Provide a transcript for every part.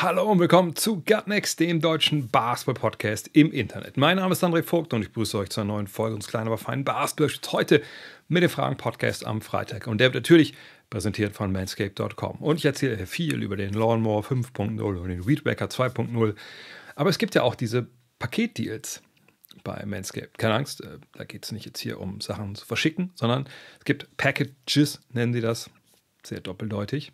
Hallo und willkommen zu Gutnext, dem deutschen Basketball-Podcast im Internet. Mein Name ist André Vogt und ich begrüße euch zu einer neuen Folge unseres kleinen, aber feinen basketball heute mit dem Fragen-Podcast am Freitag. Und der wird natürlich präsentiert von manscape.com. Und ich erzähle viel über den Lawnmower 5.0, und den Weedbacker 2.0. Aber es gibt ja auch diese Paketdeals bei Manscaped. Keine Angst, äh, da geht es nicht jetzt hier um Sachen zu verschicken, sondern es gibt Packages, nennen sie das. Sehr doppeldeutig.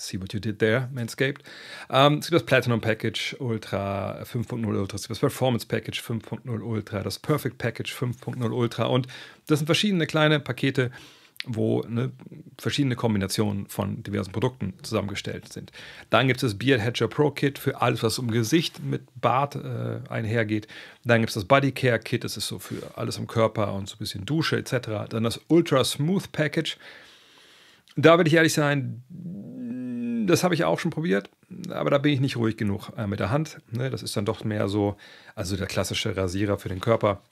See What You Did There, Manscaped. Ähm, es gibt das Platinum Package Ultra 5.0 Ultra, es gibt das Performance Package 5.0 Ultra, das Perfect Package 5.0 Ultra und das sind verschiedene kleine Pakete, wo ne, verschiedene Kombinationen von diversen Produkten zusammengestellt sind. Dann gibt es das Beard Hedger Pro Kit für alles, was um Gesicht mit Bart äh, einhergeht. Dann gibt es das Body Care Kit, das ist so für alles am Körper und so ein bisschen Dusche etc. Dann das Ultra Smooth Package. Da würde ich ehrlich sein, das habe ich auch schon probiert, aber da bin ich nicht ruhig genug äh, mit der Hand. Ne? Das ist dann doch mehr so, also der klassische Rasierer für den Körper.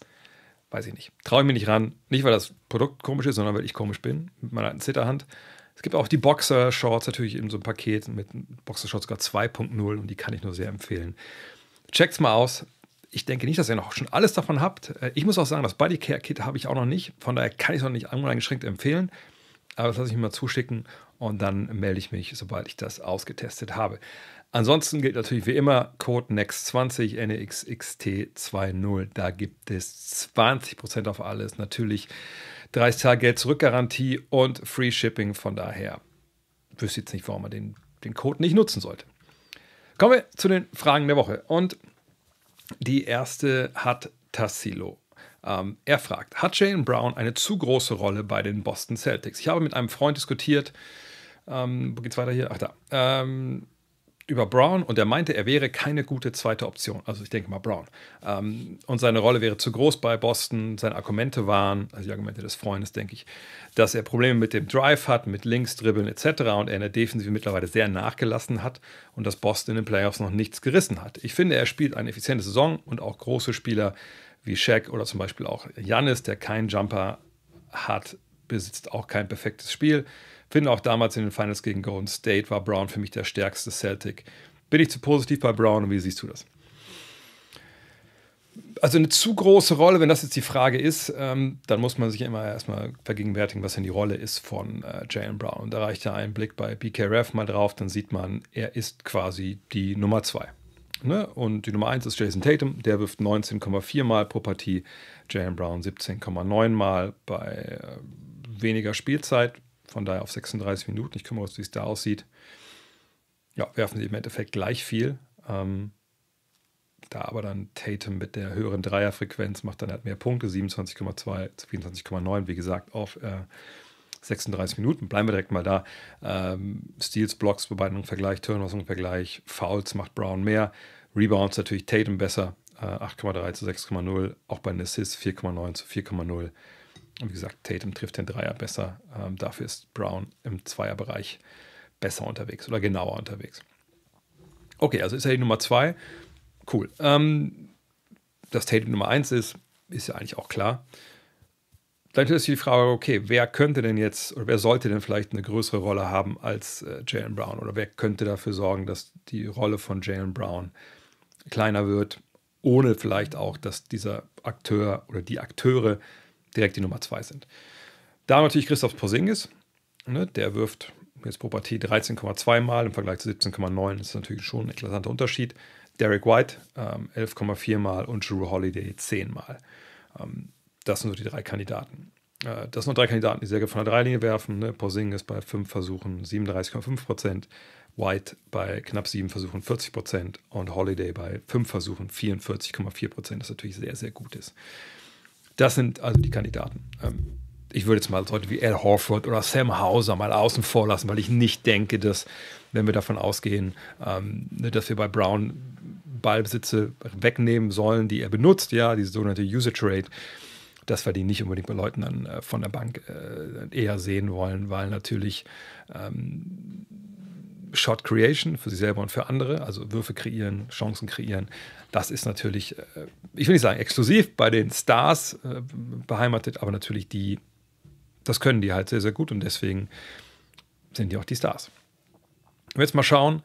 Weiß ich nicht. Traue ich mir nicht ran. Nicht, weil das Produkt komisch ist, sondern weil ich komisch bin mit meiner alten Zitterhand. Es gibt auch die Boxer-Shorts natürlich in so einem Paket mit Boxer-Shorts sogar 2.0 und die kann ich nur sehr empfehlen. Checkt's mal aus. Ich denke nicht, dass ihr noch schon alles davon habt. Äh, ich muss auch sagen, das Bodycare Kit habe ich auch noch nicht. Von daher kann ich es noch nicht uneingeschränkt empfehlen. Aber das lasse ich mir mal zuschicken und dann melde ich mich, sobald ich das ausgetestet habe. Ansonsten gilt natürlich wie immer Code NEXT20 NEXXT20. Da gibt es 20% auf alles. Natürlich 30 Tage Geld zurückgarantie und Free Shipping. Von daher wüsste ich jetzt nicht, warum man den, den Code nicht nutzen sollte. Kommen wir zu den Fragen der Woche. Und die erste hat Tassilo ähm, er fragt, hat Jalen Brown eine zu große Rolle bei den Boston Celtics? Ich habe mit einem Freund diskutiert, ähm, wo geht's weiter hier? Ach da. Ähm, über Brown und er meinte, er wäre keine gute zweite Option. Also ich denke mal Brown. Ähm, und seine Rolle wäre zu groß bei Boston. Seine Argumente waren, also die Argumente des Freundes, denke ich, dass er Probleme mit dem Drive hat, mit Links, Dribbeln etc. und er in der Defensive mittlerweile sehr nachgelassen hat und dass Boston in den Playoffs noch nichts gerissen hat. Ich finde, er spielt eine effiziente Saison und auch große Spieler wie Shaq oder zum Beispiel auch Janis, der keinen Jumper hat, besitzt auch kein perfektes Spiel. Finde auch damals in den Finals gegen Golden State war Brown für mich der stärkste Celtic. Bin ich zu positiv bei Brown und wie siehst du das? Also eine zu große Rolle, wenn das jetzt die Frage ist, ähm, dann muss man sich immer erstmal vergegenwärtigen, was denn die Rolle ist von äh, Jalen Brown. Und da reicht ja ein Blick bei BKRF mal drauf, dann sieht man, er ist quasi die Nummer 2. Ne? Und die Nummer 1 ist Jason Tatum, der wirft 19,4 Mal pro Partie, Jalen Brown 17,9 Mal bei äh, weniger Spielzeit. Von daher auf 36 Minuten. Ich kümmere mich, wie es da aussieht. Ja, werfen sie im Endeffekt gleich viel. Ähm, da aber dann Tatum mit der höheren Dreierfrequenz macht dann halt mehr Punkte, 27,2, 24,9, wie gesagt, auf äh, 36 Minuten. Bleiben wir direkt mal da. Ähm, Steals, Blocks bei beiden im Vergleich, Turnovers im Vergleich, Fouls macht Brown mehr, Rebounds natürlich Tatum besser, äh, 8,3 zu 6,0, auch bei den Assists 4,9 zu 4,0. Und wie gesagt, Tatum trifft den Dreier besser. Ähm, dafür ist Brown im Zweierbereich besser unterwegs oder genauer unterwegs. Okay, also ist er die Nummer zwei. Cool. Ähm, dass Tatum Nummer eins ist, ist ja eigentlich auch klar. Dann ist die Frage, okay, wer könnte denn jetzt oder wer sollte denn vielleicht eine größere Rolle haben als äh, Jalen Brown? Oder wer könnte dafür sorgen, dass die Rolle von Jalen Brown kleiner wird, ohne vielleicht auch, dass dieser Akteur oder die Akteure direkt die Nummer 2 sind. Da natürlich Christoph Posingis, ne, der wirft jetzt Property 13,2 Mal im Vergleich zu 17,9, ist natürlich schon ein interessanter Unterschied. Derek White ähm, 11,4 Mal und Drew Holiday 10 Mal. Ähm, das sind so die drei Kandidaten. Äh, das sind noch drei Kandidaten, die sehr gut von der Dreilinie werfen. Ne? Porzingis bei 5 Versuchen 37,5 Prozent, White bei knapp 7 Versuchen 40 Prozent und Holiday bei 5 Versuchen 44,4 Prozent, das natürlich sehr, sehr gut ist. Das sind also die Kandidaten. Ähm, ich würde jetzt mal Leute wie Al Horford oder Sam Hauser mal außen vor lassen, weil ich nicht denke, dass, wenn wir davon ausgehen, ähm, ne, dass wir bei Brown Ballbesitze wegnehmen sollen, die er benutzt, ja, diese sogenannte User Trade, dass wir die nicht unbedingt bei Leuten dann äh, von der Bank äh, eher sehen wollen, weil natürlich ähm, Shot Creation für sich selber und für andere, also Würfe kreieren, Chancen kreieren, das ist natürlich, äh, ich will nicht sagen exklusiv bei den Stars äh, beheimatet, aber natürlich die, das können die halt sehr, sehr gut und deswegen sind die auch die Stars. Wenn wir jetzt mal schauen,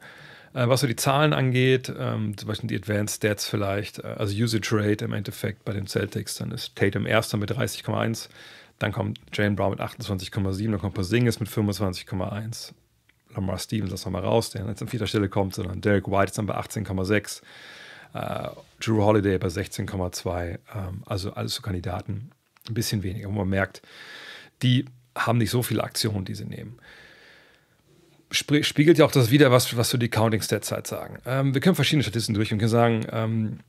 äh, was so die Zahlen angeht, ähm, zum Beispiel die Advanced Stats vielleicht, also Usage Rate im Endeffekt bei den Celtics, dann ist Tatum erster mit 30,1, dann kommt Jane Brown mit 28,7, dann kommt Porzingis mit 25,1, Lamar Stevens lassen wir mal raus, der jetzt an vierter Stelle kommt, sondern Derek White ist dann bei 18,6, äh, Drew Holiday bei 16,2. Ähm, also alles so Kandidaten. Ein bisschen weniger, Und man merkt, die haben nicht so viele Aktionen, die sie nehmen. spiegelt ja auch das wieder, was, was so die Counting Stats halt sagen. Ähm, wir können verschiedene Statistiken durch und können sagen, ähm,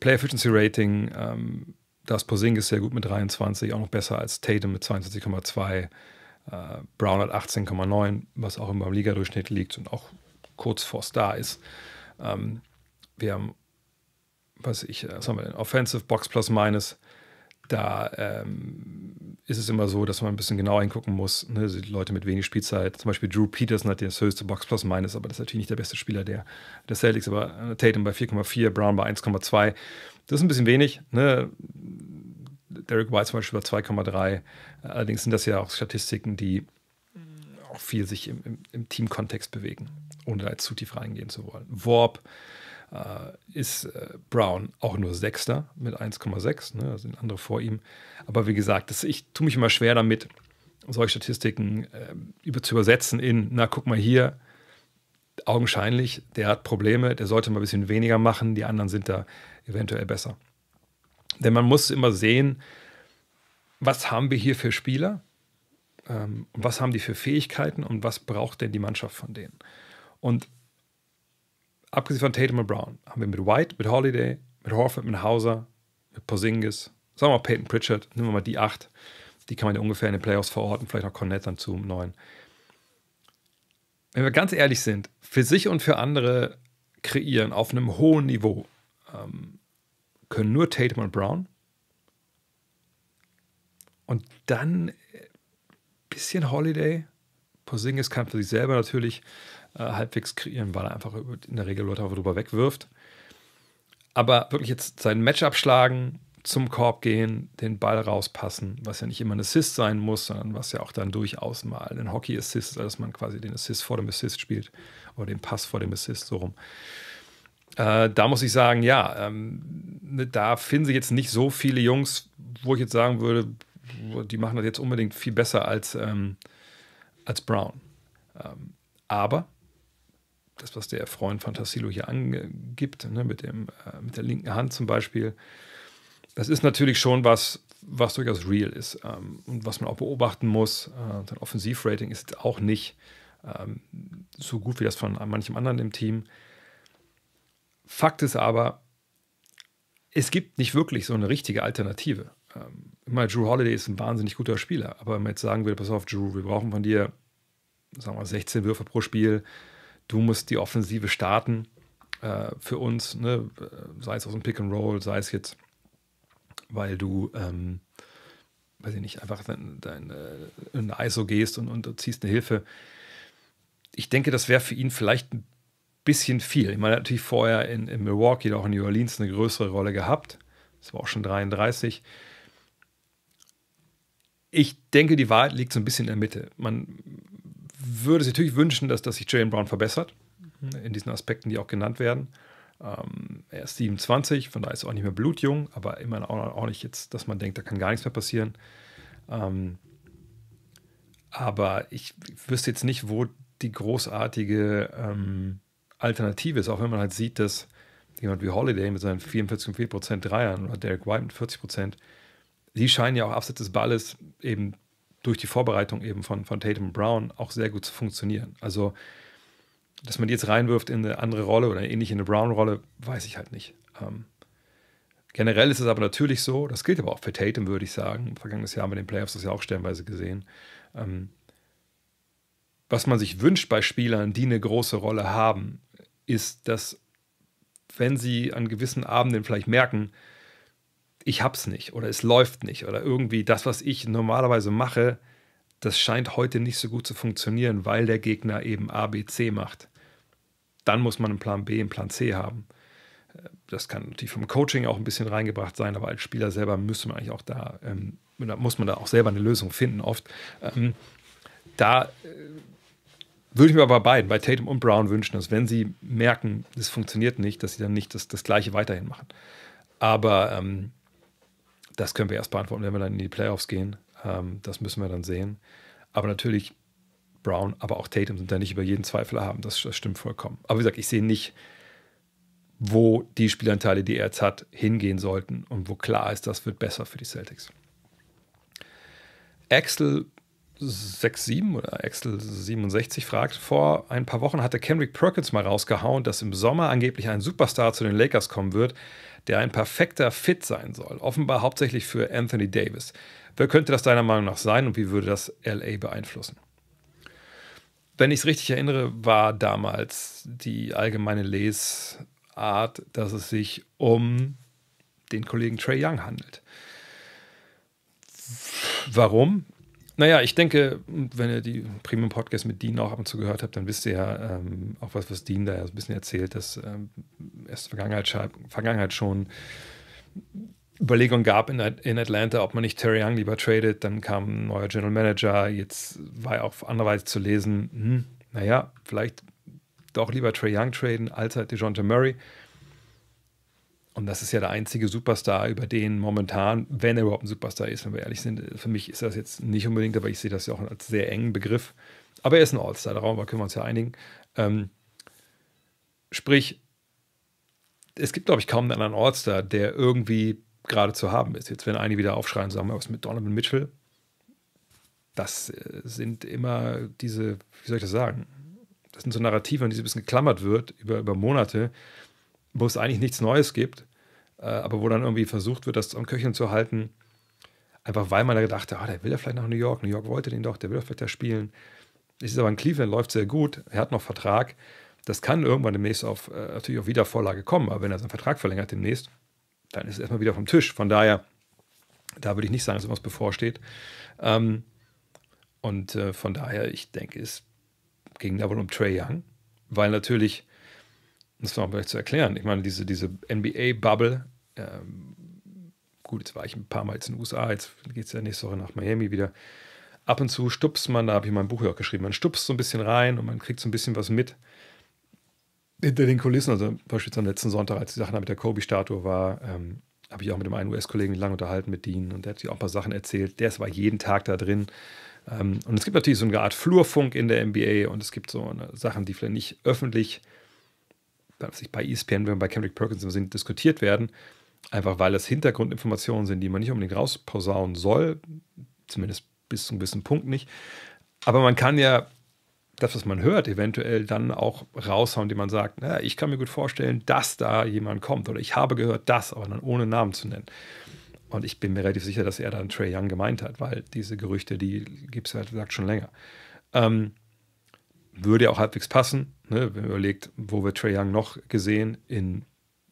Play Efficiency Rating, ähm, das ist sehr gut mit 23, auch noch besser als Tatum mit 22,2. Uh, äh, Brown hat 18,9, was auch immer im Ligadurchschnitt liegt und auch kurz vor Star ist. Um, ähm, wir haben was ich, was äh, haben wir denn? Offensive Box Plus Minus, da ähm, ist es immer so, dass man ein bisschen genau hingucken muss. Ne? Also die Leute mit wenig Spielzeit, zum Beispiel Drew Peterson hat das höchste Box Plus Minus, aber das ist natürlich nicht der beste Spieler der, der Celtics, aber äh, Tatum bei 4,4, Brown bei 1,2. Das ist ein bisschen wenig. Ne? Derek White zum Beispiel bei 2,3. Allerdings sind das ja auch Statistiken, die auch viel sich im, im, im Teamkontext bewegen, ohne da jetzt zu tief reingehen zu wollen. Warp äh, ist äh, Brown auch nur Sechster mit 1,6. Ne? Da sind andere vor ihm. Aber wie gesagt, das, ich tue mich immer schwer damit, solche Statistiken äh, zu übersetzen in, na guck mal hier, augenscheinlich, der hat Probleme, der sollte mal ein bisschen weniger machen, die anderen sind da eventuell besser. Denn man muss immer sehen, was haben wir hier für Spieler ähm, was haben die für Fähigkeiten und was braucht denn die Mannschaft von denen. Und abgesehen von Tatum und Brown, haben wir mit White, mit Holiday, mit Horford, mit Hauser, mit Posingis, sagen wir mal Peyton Pritchard, nehmen wir mal die acht. Die kann man ja ungefähr in den Playoffs verorten, vielleicht auch Cornett dann zum neuen. Wenn wir ganz ehrlich sind, für sich und für andere kreieren auf einem hohen Niveau ähm, können nur Tatum und Brown. Und dann ein äh, bisschen Holiday. Posingis kann für sich selber natürlich äh, halbwegs kreieren, weil er einfach in der Regel Leute drüber wegwirft. Aber wirklich jetzt sein Match abschlagen, zum Korb gehen, den Ball rauspassen, was ja nicht immer ein Assist sein muss, sondern was ja auch dann durchaus mal ein Hockey-Assist ist, also dass man quasi den Assist vor dem Assist spielt oder den Pass vor dem Assist so rum. Äh, da muss ich sagen, ja, ähm, ne, da finden sich jetzt nicht so viele Jungs, wo ich jetzt sagen würde, die machen das jetzt unbedingt viel besser als, ähm, als Brown. Ähm, aber das, was der Freund Fantasilo hier angibt, ne, mit, dem, äh, mit der linken Hand zum Beispiel, das ist natürlich schon was, was durchaus real ist ähm, und was man auch beobachten muss. Äh, dein Offensivrating ist auch nicht ähm, so gut wie das von manchem anderen im Team. Fakt ist aber, es gibt nicht wirklich so eine richtige Alternative. Ähm, meine, Drew Holiday ist ein wahnsinnig guter Spieler, aber wenn man jetzt sagen würde, pass auf, Drew, wir brauchen von dir, sagen wir, 16 Würfe pro Spiel, du musst die Offensive starten äh, für uns, ne? sei es aus dem Pick and Roll, sei es jetzt, weil du, ähm, weiß ich nicht, einfach dein, dein, äh, in eine ISO gehst und, und ziehst eine Hilfe. Ich denke, das wäre für ihn vielleicht ein bisschen viel. Ich meine, er hat natürlich vorher in, in Milwaukee, auch in New Orleans, eine größere Rolle gehabt. Das war auch schon 33. Ich denke, die Wahrheit liegt so ein bisschen in der Mitte. Man würde sich natürlich wünschen, dass, dass sich Jalen Brown verbessert, mhm, in diesen Aspekten, die auch genannt werden. Ähm, er ist 27, von daher ist er auch nicht mehr blutjung, aber immerhin auch, nicht jetzt, dass man denkt, da kann gar nichts mehr passieren. Ähm, aber ich wüsste jetzt nicht, wo die großartige ähm, Alternative ist, auch wenn man halt sieht, dass jemand wie Holiday mit seinen 44,4% Dreiern oder Derek White mit 40%, die scheinen ja auch abseits des Balles eben durch die Vorbereitung eben von, von Tatum Brown auch sehr gut zu funktionieren. Also, dass man die jetzt reinwirft in eine andere Rolle oder ähnlich in eine Brown-Rolle, weiß ich halt nicht. Ähm, generell ist es aber natürlich so, das gilt aber auch für Tatum, würde ich sagen. Vergangenes Jahr haben wir den Playoffs das ja auch stellenweise gesehen. Ähm, was man sich wünscht bei Spielern, die eine große Rolle haben, ist, dass, wenn sie an gewissen Abenden vielleicht merken, ich hab's nicht oder es läuft nicht oder irgendwie das, was ich normalerweise mache, das scheint heute nicht so gut zu funktionieren, weil der Gegner eben A, B, C macht. Dann muss man einen Plan B, einen Plan C haben. Das kann natürlich vom Coaching auch ein bisschen reingebracht sein, aber als Spieler selber müsste man eigentlich auch da, ähm, muss man da auch selber eine Lösung finden, oft. Ähm, da äh, würde ich mir aber bei beiden, bei Tatum und Brown wünschen, dass wenn sie merken, das funktioniert nicht, dass sie dann nicht das, das Gleiche weiterhin machen. Aber ähm, das können wir erst beantworten, wenn wir dann in die Playoffs gehen. Ähm, das müssen wir dann sehen. Aber natürlich, Brown, aber auch Tatum sind da nicht über jeden Zweifel haben. Das, das stimmt vollkommen. Aber wie gesagt, ich sehe nicht, wo die Spielanteile, die er jetzt hat, hingehen sollten und wo klar ist, das wird besser für die Celtics. Axel 67 oder Axel 67 fragt, vor ein paar Wochen hatte Kenrick Perkins mal rausgehauen, dass im Sommer angeblich ein Superstar zu den Lakers kommen wird der ein perfekter Fit sein soll, offenbar hauptsächlich für Anthony Davis. Wer könnte das deiner Meinung nach sein und wie würde das LA beeinflussen? Wenn ich es richtig erinnere, war damals die allgemeine Lesart, dass es sich um den Kollegen Trey Young handelt. Warum? Naja, ich denke, wenn ihr die Premium Podcast mit Dean auch ab und zu gehört habt, dann wisst ihr ja ähm, auch was, was Dean da ja so ein bisschen erzählt, dass ähm, es Vergangenheit, Vergangenheit schon Überlegungen gab in, in Atlanta, ob man nicht Terry Young lieber tradet. Dann kam ein neuer General Manager. Jetzt war ja auch anderweitig zu lesen, hm, naja, vielleicht doch lieber Trey Young traden als halt DeJounte Murray. Und das ist ja der einzige Superstar, über den momentan, wenn er überhaupt ein Superstar ist, wenn wir ehrlich sind, für mich ist das jetzt nicht unbedingt, aber ich sehe das ja auch als sehr engen Begriff. Aber er ist ein All-Star, darüber können wir uns ja einigen. Ähm, sprich, es gibt, glaube ich, kaum einen anderen All-Star, der irgendwie gerade zu haben ist. Jetzt, wenn einige wieder aufschreien, sagen wir was mit Donovan Mitchell. Das äh, sind immer diese, wie soll ich das sagen? Das sind so Narrative, an die so ein bisschen geklammert wird über, über Monate, wo es eigentlich nichts Neues gibt. Äh, aber wo dann irgendwie versucht wird, das am Köcheln zu halten. Einfach weil man da gedacht hat, ah, der will ja vielleicht nach New York, New York wollte den doch, der will doch vielleicht da spielen. Es ist aber in Cleveland, läuft sehr gut, er hat noch Vertrag. Das kann irgendwann demnächst auf äh, natürlich auch wieder Vorlage kommen, aber wenn er seinen Vertrag verlängert demnächst, dann ist es erstmal wieder vom Tisch. Von daher, da würde ich nicht sagen, dass irgendwas bevorsteht. Ähm, und äh, von daher, ich denke, es ging da wohl um Trey Young, weil natürlich das war auch gleich zu erklären. Ich meine, diese, diese NBA-Bubble, ähm, gut, jetzt war ich ein paar Mal jetzt in den USA, jetzt geht es ja nächste Woche nach Miami wieder. Ab und zu stupst man, da habe ich mein Buch ja auch geschrieben, man stupst so ein bisschen rein und man kriegt so ein bisschen was mit hinter den Kulissen. Also beispielsweise am letzten Sonntag, als die Sache mit der Kobe-Statue war, ähm, habe ich auch mit dem einen US-Kollegen lange unterhalten mit Dean und der hat sich auch ein paar Sachen erzählt. Der war jeden Tag da drin. Ähm, und es gibt natürlich so eine Art Flurfunk in der NBA und es gibt so eine, Sachen, die vielleicht nicht öffentlich äh, nicht, bei ESPN, wenn wir bei Kendrick Perkins sind, diskutiert werden. Einfach weil das Hintergrundinformationen sind, die man nicht unbedingt rausposaunen soll. Zumindest bis zu einem gewissen Punkt nicht. Aber man kann ja das, was man hört, eventuell dann auch raushauen, indem man sagt, naja, ich kann mir gut vorstellen, dass da jemand kommt oder ich habe gehört das, aber dann ohne Namen zu nennen. Und ich bin mir relativ sicher, dass er dann Trey Young gemeint hat, weil diese Gerüchte, die gibt es halt gesagt schon länger. Ähm, würde ja auch halbwegs passen. Ne? Wenn man überlegt, wo wir Trey Young noch gesehen? In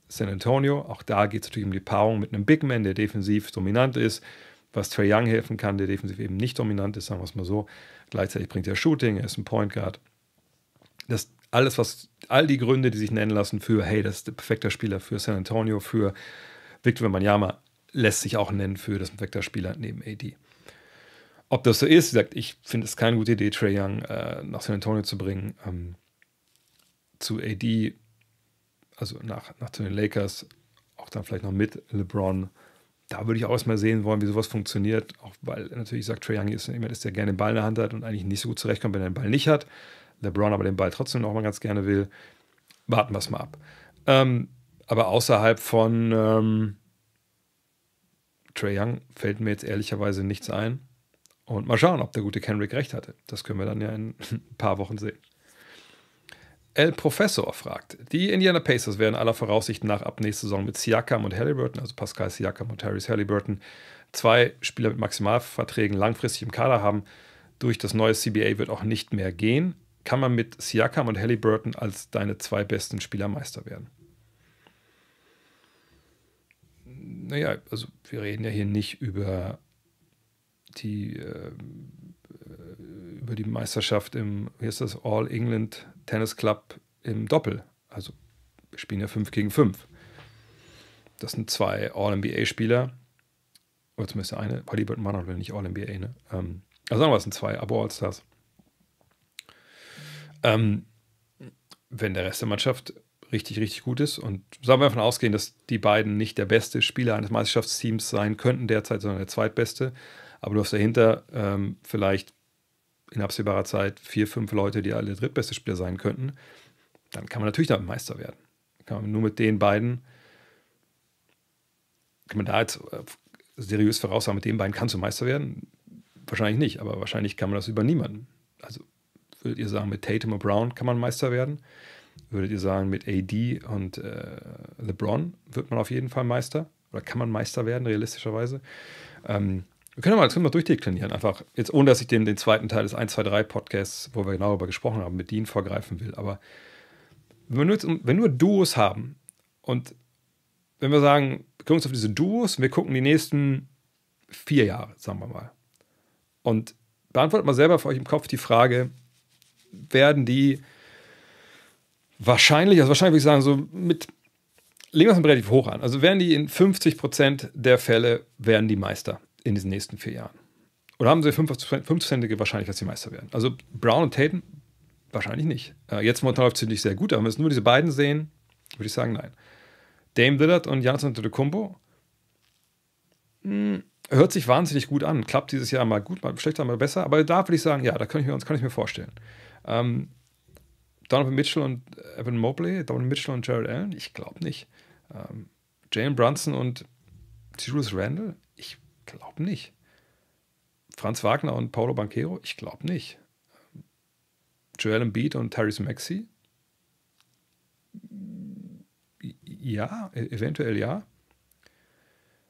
San Antonio. Auch da geht es natürlich um die Paarung mit einem Big Man, der defensiv dominant ist, was Trey Young helfen kann, der defensiv eben nicht dominant ist, sagen wir es mal so. Gleichzeitig bringt er Shooting, er ist ein Point Guard. Das alles, was, all die Gründe, die sich nennen lassen für, hey, das ist der perfekte Spieler für San Antonio, für Victor Wembanyama, lässt sich auch nennen für das perfekte Spieler neben AD. Ob das so ist, sagt, ich finde es keine gute Idee, Trey Young äh, nach San Antonio zu bringen. Ähm, zu AD, also nach, nach zu den Lakers, auch dann vielleicht noch mit LeBron. Da würde ich auch erstmal sehen wollen, wie sowas funktioniert. Auch weil natürlich sagt Trae Young ist jemand, der gerne den Ball in der Hand hat und eigentlich nicht so gut zurechtkommt, wenn er den Ball nicht hat. LeBron aber den Ball trotzdem noch mal ganz gerne will. Warten wir es mal ab. Ähm, aber außerhalb von ähm, Trae Young fällt mir jetzt ehrlicherweise nichts ein. Und mal schauen, ob der gute Kenrick recht hatte. Das können wir dann ja in ein paar Wochen sehen. El Professor fragt: Die Indiana Pacers werden aller Voraussicht nach ab nächster Saison mit Siakam und Halliburton, also Pascal Siakam und Harris Halliburton, zwei Spieler mit Maximalverträgen langfristig im Kader haben. Durch das neue CBA wird auch nicht mehr gehen. Kann man mit Siakam und Halliburton als deine zwei besten Spieler Meister werden? Naja, also wir reden ja hier nicht über die äh, äh, über die Meisterschaft im, wie heißt das, All England Tennis Club im Doppel. Also wir spielen ja 5 gegen 5. Das sind zwei All-NBA-Spieler. Oder zumindest der eine, weil die Burton Manor will nicht All-NBA, ne? Ähm, also sagen wir, es sind zwei Abo All-Stars. Ähm, wenn der Rest der Mannschaft richtig, richtig gut ist und sagen wir davon ausgehen, dass die beiden nicht der beste Spieler eines Meisterschaftsteams sein könnten derzeit, sondern der zweitbeste, aber du hast dahinter ähm, vielleicht in absehbarer Zeit vier, fünf Leute, die alle drittbeste Spieler sein könnten, dann kann man natürlich damit Meister werden. Kann man nur mit den beiden, kann man da jetzt äh, seriös voraussagen, mit den beiden kannst du Meister werden? Wahrscheinlich nicht, aber wahrscheinlich kann man das über niemanden. Also würdet ihr sagen, mit Tatum und Brown kann man Meister werden? Würdet ihr sagen, mit AD und äh, LeBron wird man auf jeden Fall Meister? Oder kann man Meister werden, realistischerweise? Ähm, wir können mal, können wir durchdeklinieren, einfach. Jetzt ohne, dass ich den, den zweiten Teil des 123 Podcasts, wo wir genau darüber gesprochen haben, mit Dean vorgreifen will. Aber wenn wir, nur, wenn wir Duos haben und wenn wir sagen, wir gucken uns auf diese Duos und wir gucken die nächsten vier Jahre, sagen wir mal. Und beantwortet mal selber für euch im Kopf die Frage, werden die wahrscheinlich, also wahrscheinlich würde ich sagen, so mit, legen wir es mal relativ hoch an, also werden die in 50% der Fälle, werden die Meister in diesen nächsten vier Jahren. Oder haben sie 50-prozentige Wahrscheinlichkeit, dass sie Meister werden? Also Brown und Tatum wahrscheinlich nicht. Äh, jetzt momentan läuft es natürlich sehr gut, aber wenn wir nur diese beiden sehen, würde ich sagen, nein. Dame Lillard und Giannis Antetokounmpo mh, hm, hört sich wahnsinnig gut an. Klappt dieses Jahr mal gut, mal schlechter, mal besser. Aber da würde ich sagen, ja, da kann ich mir, das kann ich mir vorstellen. Ähm, Donovan Mitchell und äh, Evan Mobley, Donovan Mitchell und Jared Allen, ich glaube nicht. Ähm, Jalen Brunson und Julius Randall? ich glaube nicht. Franz Wagner und Paulo Banquero? Ich glaube nicht. Joel Embiid und Therese Maxi? Ja, e-, eventuell ja.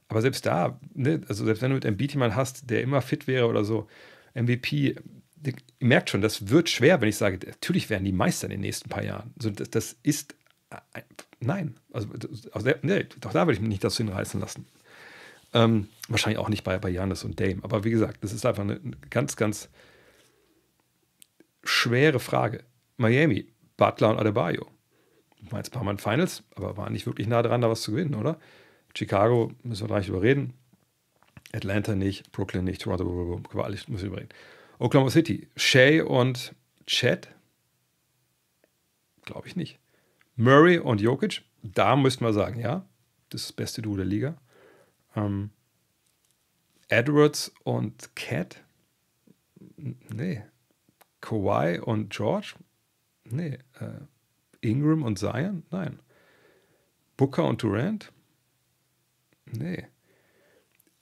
Aber selbst da, ne, also selbst wenn du mit Embiid jemanden hast, der immer fit wäre oder so, MVP, ihr merkt schon, das wird schwer, wenn ich sage, natürlich werden die Meister in den nächsten paar Jahren. Also das, das ist, äh, nein, also, also ne, doch da würde ich mich nicht dazu hinreißen lassen. Ähm, wahrscheinlich auch nicht bei, bei und Dame. Aber wie gesagt, das ist einfach eine ganz, ganz schwere Frage. Miami, Butler und Adebayo. Ich meine, ein paar Mal in Finals, aber waren nicht wirklich nah dran, da was zu gewinnen, oder? Chicago, müssen wir gar nicht überreden. Atlanta nicht, Brooklyn nicht, Toronto, können wir alle müssen wir überreden. Oklahoma City, Shea und Chad? Glaube ich nicht. Murray und Jokic, da müssten wir sagen, ja, das ist das beste Duo der Liga. Ähm, Edwards und Cat? Nee. Kawhi und George? Nee. Äh, Ingram und Zion? Nein. Booker und Durant? Nee.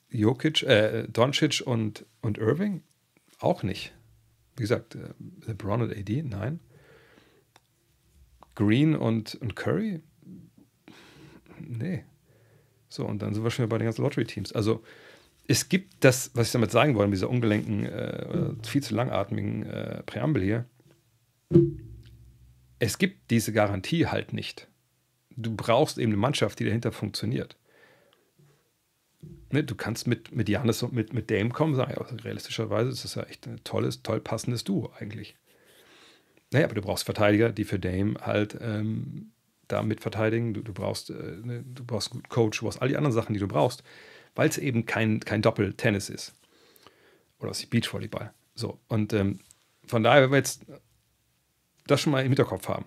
Jokic, äh, Doncic und, und Irving? Auch nicht. Wie gesagt, äh, LeBron und AD? Nein. Green und, und Curry? Nee. So, und dann sind wir schon bei den ganzen Lottery-Teams. Also es gibt das, was ich damit sagen wollte, mit dieser ungelenken, äh, hm. viel zu langatmigen äh, Präambel hier. Es gibt diese Garantie halt nicht. Du brauchst eben eine Mannschaft, die dahinter funktioniert. Ne, du kannst mit, mit Janis und mit, mit Dame kommen, sagen, also realistischerweise ist das ja echt ein tolles, toll passendes Duo eigentlich. Naja, aber du brauchst Verteidiger, die für Dame halt ähm, da mitverteidigen. Du, du brauchst, äh, ne, du brauchst einen guten Coach, du brauchst all die anderen Sachen, die du brauchst, weil es eben kein, kein Doppel-Tennis ist. Oder es ist Beachvolleyball. So, und ähm, von daher, wenn wir jetzt das schon mal im Hinterkopf haben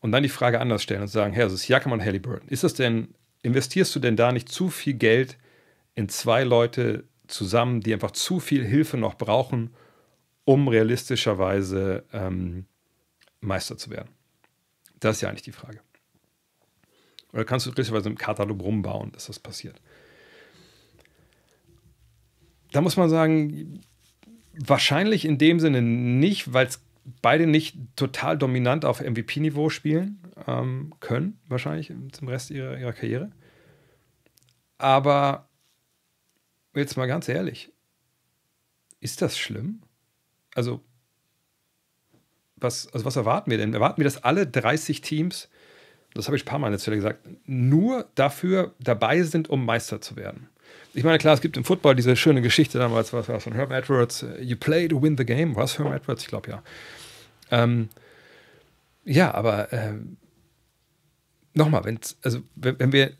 und dann die Frage anders stellen und sagen, hey, das ist Jakob und Halliburton. Ist das denn, investierst du denn da nicht zu viel Geld in zwei Leute zusammen, die einfach zu viel Hilfe noch brauchen, um realistischerweise ähm, Meister zu werden? Das ist ja eigentlich die Frage. Oder kannst du richtigerweise im Katalog rumbauen, dass das passiert? Da muss man sagen, wahrscheinlich in dem Sinne nicht, weil es beide nicht total dominant auf MVP-Niveau spielen ähm, können, wahrscheinlich zum Rest ihrer, ihrer Karriere. Aber jetzt mal ganz ehrlich, ist das schlimm? Also was, also was erwarten wir denn? Erwarten wir, dass alle 30 Teams, das habe ich ein paar Mal in der Zelle gesagt, nur dafür dabei sind, um Meister zu werden? Ich meine, klar, es gibt im Football diese schöne Geschichte damals, was war von Herm Edwards, you play to win the game. Was Herm Edwards? Ich glaube ja. Ähm, ja, aber äh, nochmal, also, wenn, wenn wir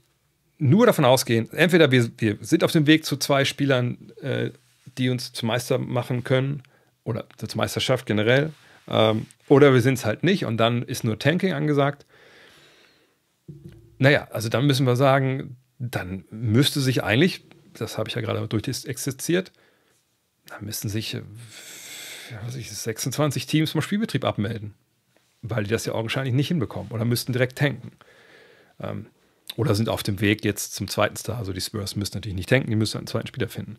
nur davon ausgehen, entweder wir, wir sind auf dem Weg zu zwei Spielern, äh, die uns zum Meister machen können oder zur Meisterschaft generell, ähm, oder wir sind es halt nicht und dann ist nur Tanking angesagt. Naja, also dann müssen wir sagen, dann müsste sich eigentlich, das habe ich ja gerade durchexerziert, dann müssten sich äh, was ich, 26 Teams vom Spielbetrieb abmelden, weil die das ja augenscheinlich nicht hinbekommen oder müssten direkt tanken. Ähm, oder sind auf dem Weg jetzt zum zweiten Star. Also die Spurs müssen natürlich nicht tanken, die müssen einen zweiten Spieler finden.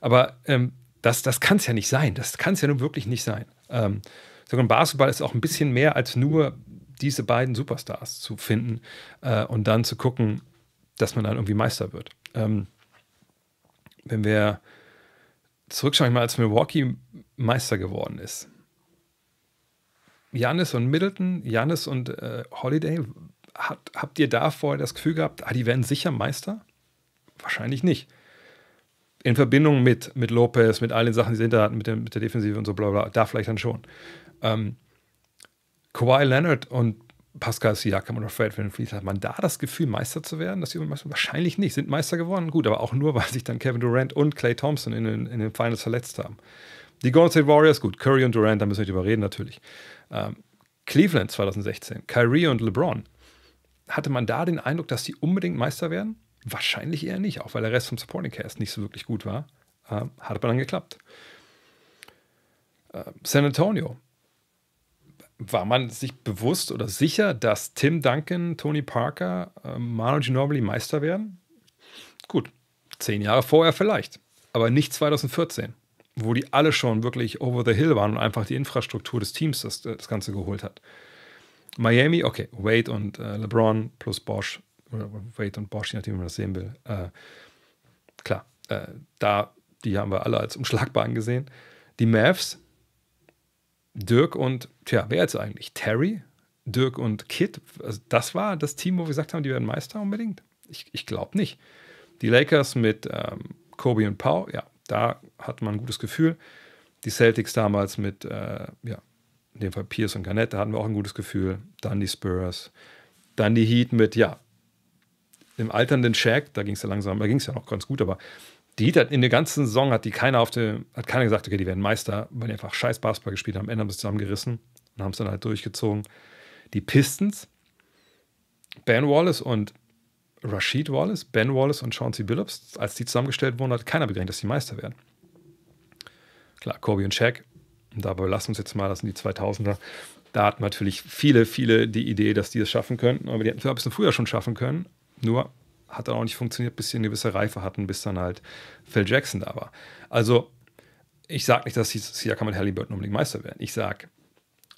Aber ähm, das, das kann es ja nicht sein. Das kann es ja nun wirklich nicht sein. Ähm, sondern Basketball ist auch ein bisschen mehr als nur diese beiden Superstars zu finden äh, und dann zu gucken, dass man dann irgendwie Meister wird. Ähm, wenn wir zurückschauen, mal als Milwaukee Meister geworden ist. Janis und Middleton, Janis und äh, Holiday, hat, habt ihr da vorher das Gefühl gehabt, ah, die werden sicher Meister? Wahrscheinlich nicht. In Verbindung mit, mit Lopez, mit all den Sachen, die sie hinter hatten, mit, dem, mit der Defensive und so, bla bla, da vielleicht dann schon. Ähm, Kawhi Leonard und Pascal Siakam und Fred Van Vliet, hat man da das Gefühl, Meister zu werden? Dass sie wahrscheinlich nicht. Sind Meister geworden? Gut, aber auch nur, weil sich dann Kevin Durant und Clay Thompson in den, in den Finals verletzt haben. Die Golden State Warriors, gut, Curry und Durant, da müssen wir nicht überreden, natürlich. Ähm, Cleveland 2016, Kyrie und LeBron. Hatte man da den Eindruck, dass sie unbedingt Meister werden? Wahrscheinlich eher nicht, auch weil der Rest vom Supporting Cast nicht so wirklich gut war. Ähm, hat aber dann geklappt. Äh, San Antonio, war man sich bewusst oder sicher, dass Tim Duncan, Tony Parker, äh, Manu Ginobili Meister werden? Gut, zehn Jahre vorher vielleicht, aber nicht 2014, wo die alle schon wirklich over the hill waren und einfach die Infrastruktur des Teams das, äh, das Ganze geholt hat. Miami, okay, Wade und äh, LeBron plus Bosch, oder Wade und Bosch, je nachdem, wie man das sehen will. Äh, klar, äh, da, die haben wir alle als unschlagbar angesehen. Die Mavs, Dirk und, tja, wer jetzt eigentlich? Terry? Dirk und Kid? Also das war das Team, wo wir gesagt haben, die werden Meister unbedingt? Ich, ich glaube nicht. Die Lakers mit ähm, Kobe und Pau, ja, da hat man ein gutes Gefühl. Die Celtics damals mit, äh, ja, in dem Fall Pierce und Garnett, da hatten wir auch ein gutes Gefühl. Dann die Spurs, dann die Heat mit, ja, im alternden Shaq, da ging es ja langsam, da ging es ja noch ganz gut, aber die Heat hat in der ganzen Saison hat die keiner auf dem, hat keiner gesagt, okay, die werden Meister, weil die einfach scheiß Basketball gespielt haben, Am Ende haben sie zusammengerissen und haben es dann halt durchgezogen. Die Pistons, Ben Wallace und Rashid Wallace, Ben Wallace und Chauncey Billups, als die zusammengestellt wurden, hat keiner begrenzt, dass die Meister werden. Klar, Kobe und Shaq, und dabei lassen wir uns jetzt mal, das sind die 2000er, da hatten natürlich viele, viele die Idee, dass die es schaffen könnten, aber die hätten es ein bisschen früher schon schaffen können. Nur hat dann auch nicht funktioniert, bis sie eine gewisse Reife hatten, bis dann halt Phil Jackson da war. Also, ich sage nicht, dass hier kann man Halliburton unbedingt Meister werden. Ich sage,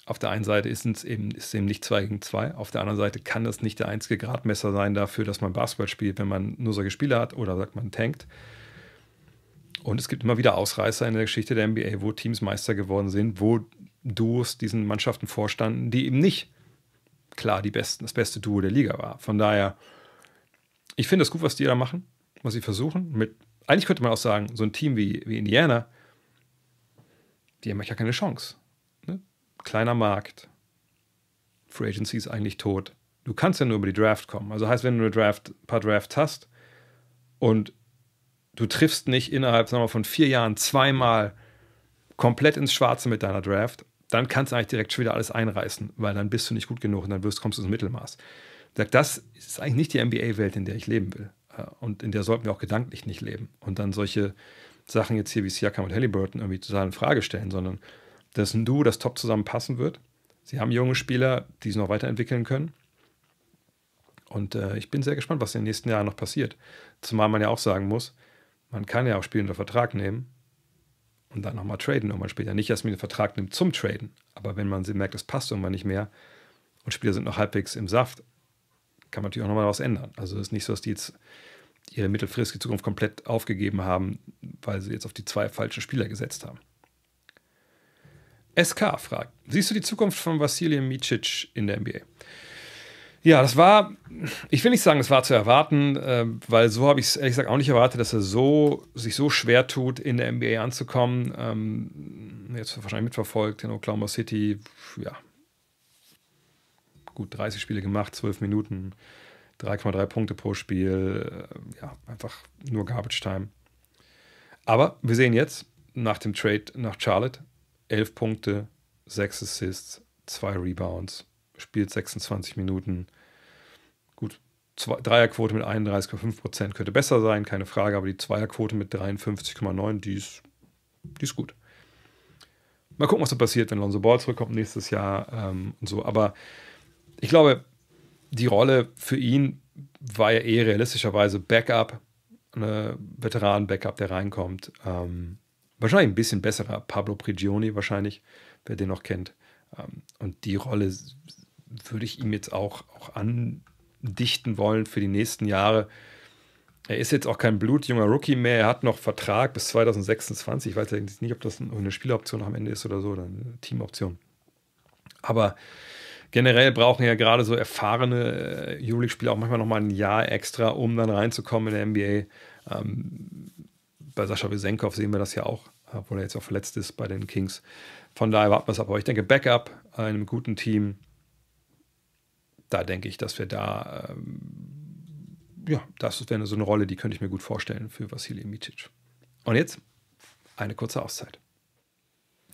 auf der einen Seite ist es eben, ist eben nicht 2 gegen 2, auf der anderen Seite kann das nicht der einzige Gradmesser sein dafür, dass man Basketball spielt, wenn man nur solche Spiele hat oder sagt man tankt. Und es gibt immer wieder Ausreißer in der Geschichte der NBA, wo Teams Meister geworden sind, wo Duos diesen Mannschaften vorstanden, die eben nicht klar die besten, das beste Duo der Liga war. Von daher ich finde es gut, was die da machen, was sie versuchen. Mit, eigentlich könnte man auch sagen, so ein Team wie, wie Indiana, die haben ja keine Chance. Ne? Kleiner Markt. Free Agency ist eigentlich tot. Du kannst ja nur über die Draft kommen. Also heißt, wenn du eine Draft, ein paar Drafts hast und du triffst nicht innerhalb sagen wir, von vier Jahren zweimal komplett ins Schwarze mit deiner Draft, dann kannst du eigentlich direkt schon wieder alles einreißen, weil dann bist du nicht gut genug und dann wirst, kommst du ins Mittelmaß sagt, das ist eigentlich nicht die nba welt in der ich leben will. Äh, und in der sollten wir auch gedanklich nicht leben. Und dann solche Sachen jetzt hier wie Siakam und Halliburton irgendwie total in Frage stellen, sondern dass ein Duo, das top zusammenpassen wird. Sie haben junge Spieler, die es noch weiterentwickeln können. Und äh, ich bin sehr gespannt, was in den nächsten Jahren noch passiert. Zumal man ja auch sagen muss, man kann ja auch Spiele unter Vertrag nehmen und dann nochmal traden irgendwann später. Nicht, dass man den Vertrag nimmt zum Traden, aber wenn man merkt, es passt irgendwann nicht mehr und Spieler sind noch halbwegs im Saft kann man natürlich auch nochmal was ändern. Also es ist nicht so, dass die jetzt ihre mittelfristige Zukunft komplett aufgegeben haben, weil sie jetzt auf die zwei falschen Spieler gesetzt haben. SK fragt: Siehst du die Zukunft von Vasilij Micic in der NBA? Ja, das war, ich will nicht sagen, das war zu erwarten, äh, weil so habe ich es ehrlich gesagt auch nicht erwartet, dass er so, sich so schwer tut, in der NBA anzukommen. Ähm, jetzt wahrscheinlich mitverfolgt in Oklahoma City, ja, gut 30 Spiele gemacht, 12 Minuten, 3,3 Punkte pro Spiel. Äh, ja, einfach nur Garbage Time. Aber wir sehen jetzt nach dem Trade nach Charlotte 11 Punkte, 6 Assists, 2 Rebounds, spielt 26 Minuten. Gut, Zwei, Dreierquote mit 31,5% könnte besser sein, keine Frage, aber die Zweierquote mit 53,9, die ist, die ist gut. Mal gucken, was da passiert, wenn Lonzo Ball zurückkommt nächstes Jahr ähm, und so. Aber ich glaube, die Rolle für ihn war ja eh realistischerweise Backup, eine veteranen backup der reinkommt. Ähm, wahrscheinlich ein bisschen besserer Pablo Prigioni, wahrscheinlich, wer den noch kennt. Ähm, und die Rolle würde ich ihm jetzt auch, auch andichten wollen für die nächsten Jahre. Er ist jetzt auch kein blutjunger Rookie mehr. Er hat noch Vertrag bis 2026. Ich weiß allerdings nicht, ob das eine Spieloption am Ende ist oder so, oder eine Teamoption. Aber generell brauchen ja gerade so erfahrene äh, Euroleague-Spieler auch manchmal nochmal ein Jahr extra, um dann reinzukommen in der NBA. Ähm, bei Sascha Wesenkov sehen wir das ja auch, obwohl er jetzt auch verletzt ist bei den Kings. Von daher warten wir es ab. Aber ich denke, Backup, äh, einem guten Team, da denke ich, dass wir da, ähm, ja, das wäre so eine Rolle, die könnte ich mir gut vorstellen für Vasilij Mitic. Und jetzt eine kurze Auszeit.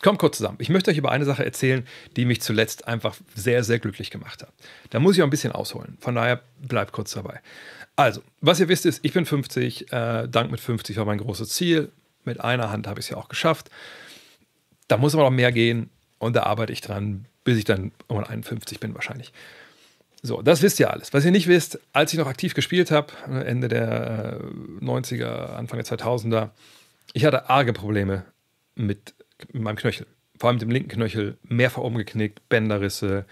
Kommt kurz zusammen. Ich möchte euch über eine Sache erzählen, die mich zuletzt einfach sehr, sehr glücklich gemacht hat. Da muss ich auch ein bisschen ausholen. Von daher bleibt kurz dabei. Also, was ihr wisst, ist, ich bin 50. Äh, Dank mit 50 war mein großes Ziel. Mit einer Hand habe ich es ja auch geschafft. Da muss aber noch mehr gehen und da arbeite ich dran, bis ich dann um 51 bin wahrscheinlich. So, das wisst ihr alles. Was ihr nicht wisst, als ich noch aktiv gespielt habe, Ende der 90er, äh, Anfang der 2000er, ich hatte arge Probleme mit mit meinem Knöchel, vor allem dem linken Knöchel, mehrfach umgeknickt, Bänderrisse,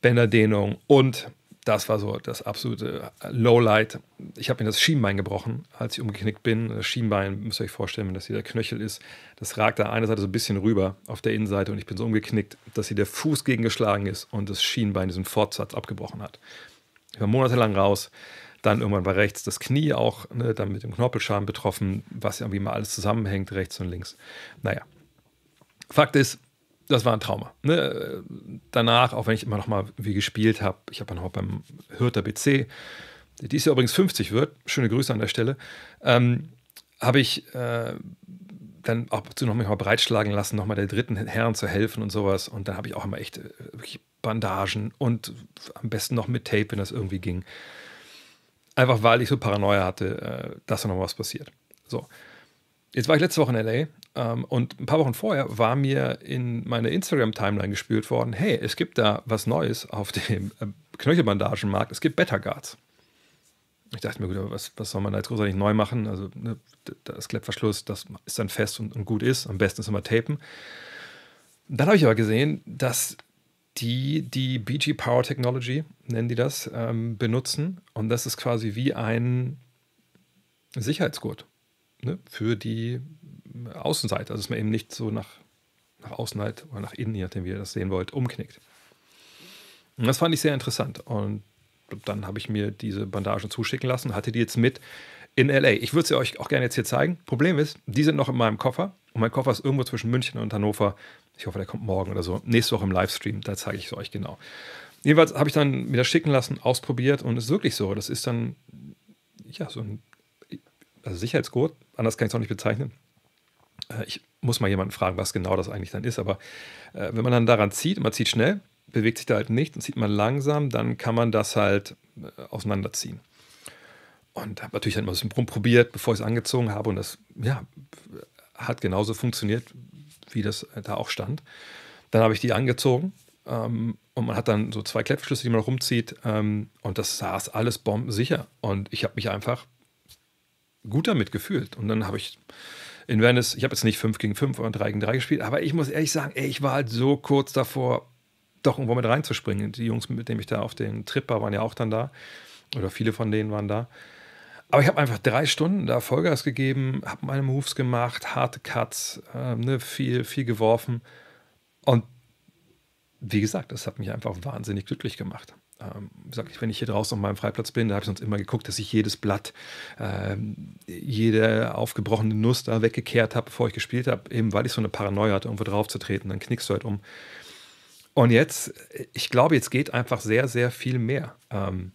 Bänderdehnung und das war so das absolute Lowlight. Ich habe mir das Schienbein gebrochen, als ich umgeknickt bin. Das Schienbein, müsst ihr euch vorstellen, wenn das hier der Knöchel ist, das ragt da eine Seite so ein bisschen rüber auf der Innenseite und ich bin so umgeknickt, dass hier der Fuß gegengeschlagen ist und das Schienbein diesen Fortsatz abgebrochen hat. Ich war monatelang raus, dann irgendwann war rechts das Knie auch, ne, dann mit dem Knorpelschaden betroffen, was irgendwie mal alles zusammenhängt, rechts und links. Naja, Fakt ist, das war ein Trauma. Ne? Danach, auch wenn ich immer noch mal wie gespielt habe, ich habe noch mal beim Hürter BC, der dies Jahr übrigens 50 wird, schöne Grüße an der Stelle, ähm, habe ich äh, dann auch zu noch mal breitschlagen lassen, nochmal der dritten Herren zu helfen und sowas. Und dann habe ich auch immer echt äh, wirklich Bandagen und am besten noch mit Tape, wenn das irgendwie ging. Einfach weil ich so Paranoia hatte, äh, dass da noch was passiert. So jetzt war ich letzte Woche in LA ähm, und ein paar Wochen vorher war mir in meine Instagram-Timeline gespült worden, hey, es gibt da was Neues auf dem äh, Knöchelbandagenmarkt, es gibt Better Guards. Ich dachte mir, gut, was, was soll man da jetzt großartig neu machen? Also, ne, da Klettverschluss, das ist dann fest und, und gut ist. Am besten ist immer tapen. Dann habe ich aber gesehen, dass die die BG Power Technology, nennen die das, ähm, benutzen. Und das ist quasi wie ein Sicherheitsgurt ne, für die Außenseite. Also dass man eben nicht so nach, nach außen halt oder nach innen, je nachdem, wie ihr das sehen wollt, umknickt. Und das fand ich sehr interessant. Und dann habe ich mir diese Bandagen zuschicken lassen, hatte die jetzt mit in LA. Ich würde sie euch auch gerne jetzt hier zeigen. Problem ist, die sind noch in meinem Koffer und mein Koffer ist irgendwo zwischen München und Hannover. Ich hoffe, der kommt morgen oder so. Nächste Woche im Livestream, da zeige ich es euch genau. Jedenfalls habe ich dann wieder schicken lassen, ausprobiert und es ist wirklich so. Das ist dann, ja, so ein also Sicherheitsgurt, anders kann ich es auch nicht bezeichnen. Äh, ich muss mal jemanden fragen, was genau das eigentlich dann ist. Aber äh, wenn man dann daran zieht, man zieht schnell, bewegt sich da halt nicht und zieht man langsam, dann kann man das halt äh, auseinanderziehen. Und habe natürlich dann mal ein bisschen rumprobiert, bevor ich es angezogen habe. Und das ja, hat genauso funktioniert, wie das äh, da auch stand. Dann habe ich die angezogen ähm, und man hat dann so zwei Klettverschlüsse, die man rumzieht. Ähm, und das saß alles bombensicher. Und ich habe mich einfach gut damit gefühlt. Und dann habe ich in Venice, ich habe jetzt nicht 5 gegen 5 oder 3 gegen 3 gespielt, aber ich muss ehrlich sagen, ey, ich war halt so kurz davor, doch irgendwo mit reinzuspringen. Die Jungs, mit denen ich da auf den Trip war, waren ja auch dann da. Oder viele von denen waren da. Aber ich habe einfach drei Stunden da Vollgas gegeben, habe meine Moves gemacht, harte Cuts, äh, ne, viel, viel geworfen. Und wie gesagt, das hat mich einfach wahnsinnig glücklich gemacht ähm, sag ich, wenn ich hier draußen auf meinem Freiplatz bin, da habe ich sonst immer geguckt, dass ich jedes Blatt, ähm, jede aufgebrochene Nuss da weggekehrt habe, bevor ich gespielt habe, eben weil ich so eine Paranoia hatte, irgendwo drauf zu treten, dann knickst du halt um. Und jetzt, ich glaube, jetzt geht einfach sehr, sehr viel mehr. Ähm,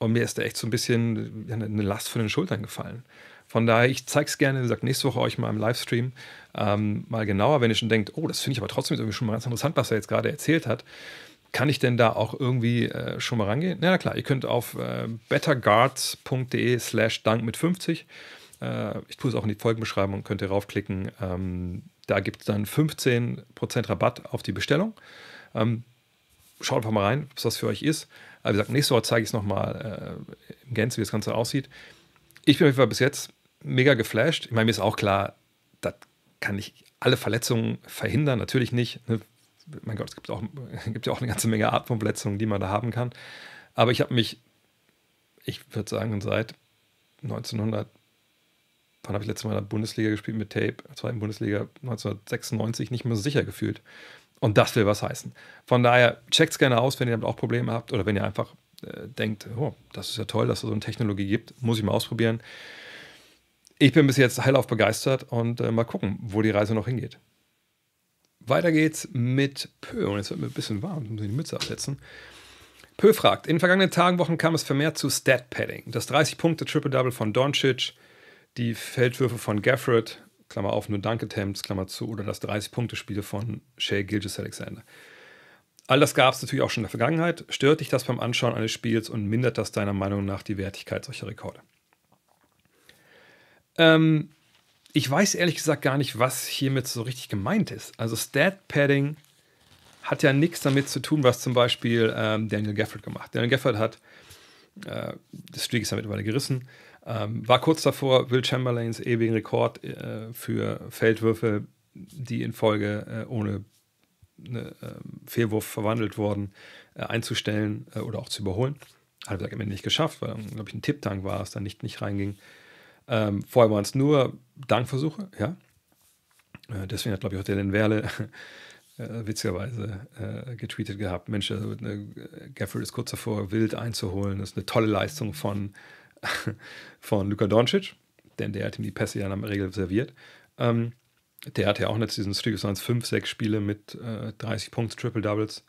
und mir ist da echt so ein bisschen eine Last von den Schultern gefallen. Von daher, ich zeige es gerne, wie gesagt, nächste Woche euch mal im Livestream ähm, mal genauer, wenn ihr schon denkt, oh, das finde ich aber trotzdem irgendwie schon mal ganz interessant, was er jetzt gerade erzählt hat. Kann ich denn da auch irgendwie äh, schon mal rangehen? Ja, na klar, ihr könnt auf äh, betterguards.de slash dank mit 50. Äh, ich tue es auch in die Folgenbeschreibung, könnt ihr raufklicken. Ähm, da gibt es dann 15% Rabatt auf die Bestellung. Ähm, schaut einfach mal rein, was das für euch ist. Aber wie gesagt, nächste Woche zeige ich es nochmal äh, im Gänze, wie das Ganze aussieht. Ich bin auf jeden Fall bis jetzt mega geflasht. Ich meine, mir ist auch klar, das kann ich alle Verletzungen verhindern, natürlich nicht. Ne? mein Gott, es gibt, auch, gibt ja auch eine ganze Menge Art von Verletzungen, die man da haben kann. Aber ich habe mich, ich würde sagen, seit 1900, wann habe ich letztes Mal in der Bundesliga gespielt mit Tape, zweiten Bundesliga 1996, nicht mehr so sicher gefühlt. Und das will was heißen. Von daher, checkt es gerne aus, wenn ihr damit auch Probleme habt oder wenn ihr einfach äh, denkt, oh, das ist ja toll, dass es so eine Technologie gibt, muss ich mal ausprobieren. Ich bin bis jetzt heilauf begeistert und äh, mal gucken, wo die Reise noch hingeht. Weiter geht's mit Pö. Und jetzt wird mir ein bisschen warm, ich muss ich die Mütze absetzen. Pö fragt: In den vergangenen Tagen, Wochen kam es vermehrt zu Stat-Padding. Das 30-Punkte-Triple-Double von Doncic, die Feldwürfe von Gafford, Klammer auf, nur Dank-Attempts, Klammer zu, oder das 30-Punkte-Spiel von Shea Gilgis-Alexander. All das gab es natürlich auch schon in der Vergangenheit. Stört dich das beim Anschauen eines Spiels und mindert das deiner Meinung nach die Wertigkeit solcher Rekorde? Ähm, ich weiß ehrlich gesagt gar nicht, was hiermit so richtig gemeint ist. Also Stat-Padding hat ja nichts damit zu tun, was zum Beispiel ähm, Daniel Gafford gemacht. hat. Daniel Gafford hat, äh, das Streak ist ja mittlerweile gerissen, ähm, war kurz davor, Will Chamberlains ewigen Rekord äh, für Feldwürfe, die in Folge äh, ohne eine, ähm, Fehlwurf verwandelt wurden, äh, einzustellen äh, oder auch zu überholen. Hat er am Ende nicht geschafft, weil, glaube ich, ein Tipptank war es, dann nicht, nicht reinging. Ähm, vorher waren es nur Dankversuche, ja. Äh, deswegen hat, glaube ich, auch der Len Werle äh, witzigerweise äh, getweetet gehabt: Mensch, also, ne, Gafford ist kurz davor, wild einzuholen. Das ist eine tolle Leistung von, von Luka Doncic, denn der hat ihm die Pässe ja in der Regel serviert. Ähm, der hat ja auch nicht diesen Streak, sondern fünf, sechs Spiele mit äh, 30 Punkten, Triple Doubles.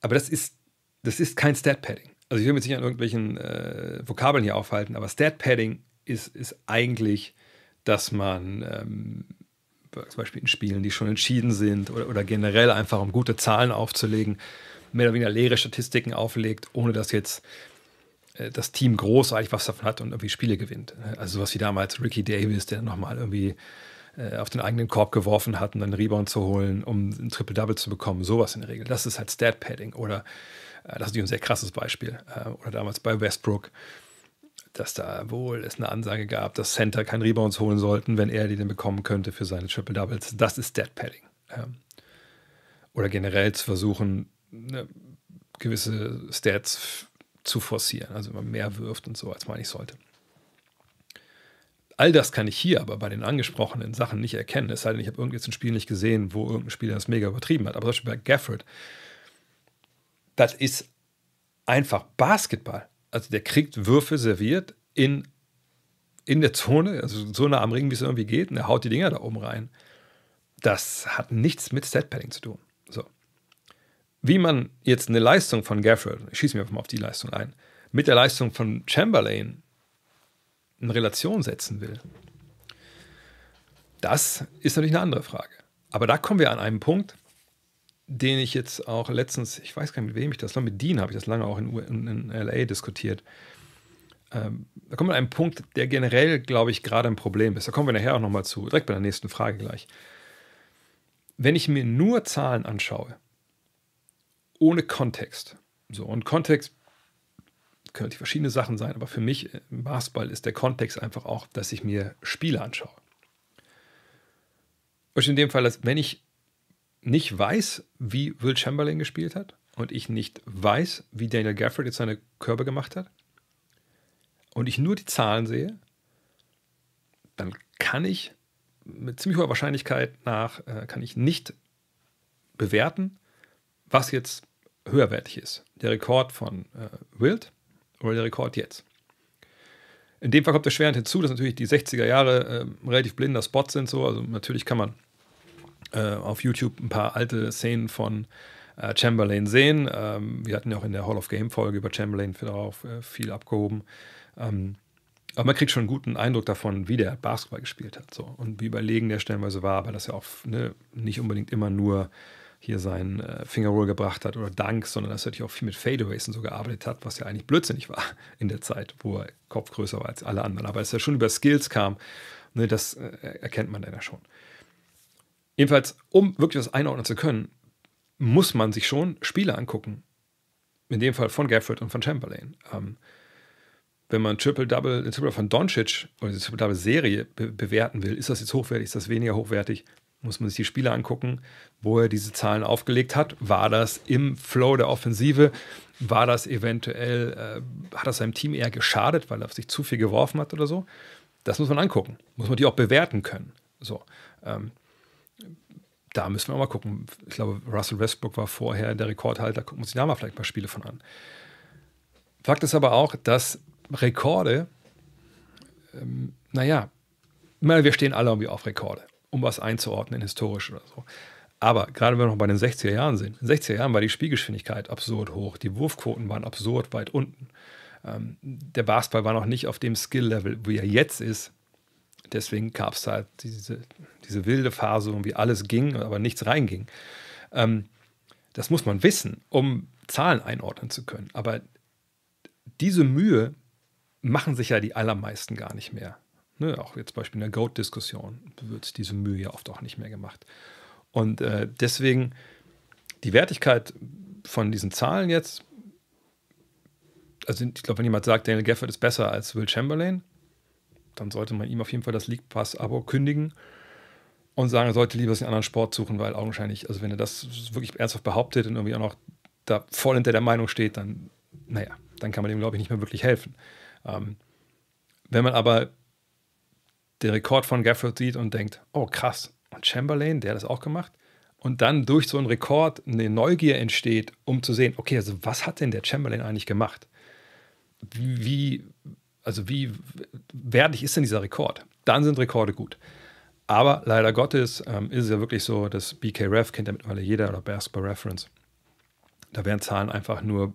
Aber das ist, das ist kein Stat-Padding. Also ich will mich nicht an irgendwelchen äh, Vokabeln hier aufhalten, aber Stat-Padding ist, ist eigentlich, dass man ähm, zum Beispiel in Spielen, die schon entschieden sind oder, oder generell einfach, um gute Zahlen aufzulegen, mehr oder weniger leere Statistiken auflegt, ohne dass jetzt äh, das Team großartig was davon hat und irgendwie Spiele gewinnt. Also sowas wie damals Ricky Davis, der nochmal irgendwie äh, auf den eigenen Korb geworfen hat, um dann einen Rebound zu holen, um ein Triple-Double zu bekommen. Sowas in der Regel. Das ist halt Stat-Padding oder äh, das ist ein sehr krasses Beispiel. Äh, oder damals bei Westbrook, dass da wohl es eine Ansage gab, dass Center keinen Rebounds holen sollten, wenn er die denn bekommen könnte für seine Triple Doubles. Das ist Dead Padding. Ähm, oder generell zu versuchen, ne, gewisse Stats zu forcieren, also wenn man mehr wirft und so, als man eigentlich sollte. All das kann ich hier aber bei den angesprochenen Sachen nicht erkennen. Es sei denn, ich habe irgendein Spiel nicht gesehen, wo irgendein Spieler das mega übertrieben hat. Aber zum Beispiel bei Gafford, das ist einfach Basketball also der kriegt Würfe serviert in, in der Zone, also so nah am Ring, wie es irgendwie geht, und er haut die Dinger da oben rein. Das hat nichts mit Statpadding zu tun. So. Wie man jetzt eine Leistung von Gafford, ich schieße mir einfach mal auf die Leistung ein, mit der Leistung von Chamberlain in Relation setzen will, das ist natürlich eine andere Frage. Aber da kommen wir an einen Punkt, den ich jetzt auch letztens, ich weiß gar nicht, mit wem ich das war, mit Dean habe ich das lange auch in, in, in LA diskutiert. Ähm, da kommt wir einen Punkt, der generell, glaube ich, gerade ein Problem ist. Da kommen wir nachher auch nochmal zu, direkt bei der nächsten Frage gleich. Wenn ich mir nur Zahlen anschaue, ohne Kontext, so und Kontext können natürlich verschiedene Sachen sein, aber für mich im Basketball ist der Kontext einfach auch, dass ich mir Spiele anschaue. Und in dem Fall, dass wenn ich nicht weiß, wie Will Chamberlain gespielt hat und ich nicht weiß, wie Daniel Gafford jetzt seine Körbe gemacht hat und ich nur die Zahlen sehe, dann kann ich mit ziemlich hoher Wahrscheinlichkeit nach, äh, kann ich nicht bewerten, was jetzt höherwertig ist. Der Rekord von äh, Wild oder der Rekord jetzt. In dem Fall kommt erschwerend hinzu, dass natürlich die 60er Jahre äh, relativ blinder Spot sind, so. Also natürlich kann man äh, auf YouTube ein paar alte Szenen von äh, Chamberlain sehen. Ähm, wir hatten ja auch in der Hall of Game-Folge über Chamberlain darauf äh, viel abgehoben. Ähm, aber man kriegt schon einen guten Eindruck davon, wie der Basketball gespielt hat so. und wie überlegen der stellenweise war, aber dass er auch ne, nicht unbedingt immer nur hier seinen äh, Fingerroll gebracht hat oder Dank, sondern dass er natürlich auch viel mit Fadeaways und so gearbeitet hat, was ja eigentlich blödsinnig war in der Zeit, wo er Kopf größer war als alle anderen. Aber dass er schon über Skills kam, ne, das äh, erkennt man dann ja schon. Jedenfalls, um wirklich was einordnen zu können, muss man sich schon Spiele angucken. In dem Fall von Gafford und von Chamberlain. Ähm, wenn man Triple-Double, den Triple von Doncic oder die Triple-Double-Serie be bewerten will, ist das jetzt hochwertig, ist das weniger hochwertig, muss man sich die Spiele angucken, wo er diese Zahlen aufgelegt hat. War das im Flow der Offensive? War das eventuell, äh, hat das seinem Team eher geschadet, weil er auf sich zu viel geworfen hat oder so? Das muss man angucken. Muss man die auch bewerten können. So. Ähm, da müssen wir auch mal gucken. Ich glaube, Russell Westbrook war vorher der Rekordhalter. Gucken wir uns da mal vielleicht ein paar Spiele von an. Fakt ist aber auch, dass Rekorde, ähm, naja, wir stehen alle irgendwie auf Rekorde, um was einzuordnen, historisch oder so. Aber gerade wenn wir noch bei den 60er Jahren sind, in den 60er Jahren war die Spielgeschwindigkeit absurd hoch, die Wurfquoten waren absurd weit unten. Ähm, der Basketball war noch nicht auf dem Skill-Level, wie er jetzt ist deswegen gab es halt diese, diese wilde Phase, wie alles ging, aber nichts reinging. Ähm, das muss man wissen, um Zahlen einordnen zu können. Aber diese Mühe machen sich ja die allermeisten gar nicht mehr. Ne, auch jetzt zum Beispiel in der Goat-Diskussion wird diese Mühe ja oft auch nicht mehr gemacht. Und äh, deswegen die Wertigkeit von diesen Zahlen jetzt, also ich glaube, wenn jemand sagt, Daniel Gafford ist besser als Will Chamberlain, dann sollte man ihm auf jeden Fall das League Pass-Abo kündigen und sagen, er sollte lieber einen anderen Sport suchen, weil augenscheinlich, also wenn er das wirklich ernsthaft behauptet und irgendwie auch noch da voll hinter der Meinung steht, dann, naja, dann kann man dem, glaube ich, nicht mehr wirklich helfen. Ähm, wenn man aber den Rekord von Gafford sieht und denkt, oh krass, und Chamberlain, der hat das auch gemacht, und dann durch so einen Rekord eine Neugier entsteht, um zu sehen, okay, also was hat denn der Chamberlain eigentlich gemacht? Wie, also wie wertig ist denn dieser Rekord? Dann sind Rekorde gut. Aber leider Gottes ähm, ist es ja wirklich so, dass BKRef kennt ja mittlerweile jeder oder Basketball Reference. Da werden Zahlen einfach nur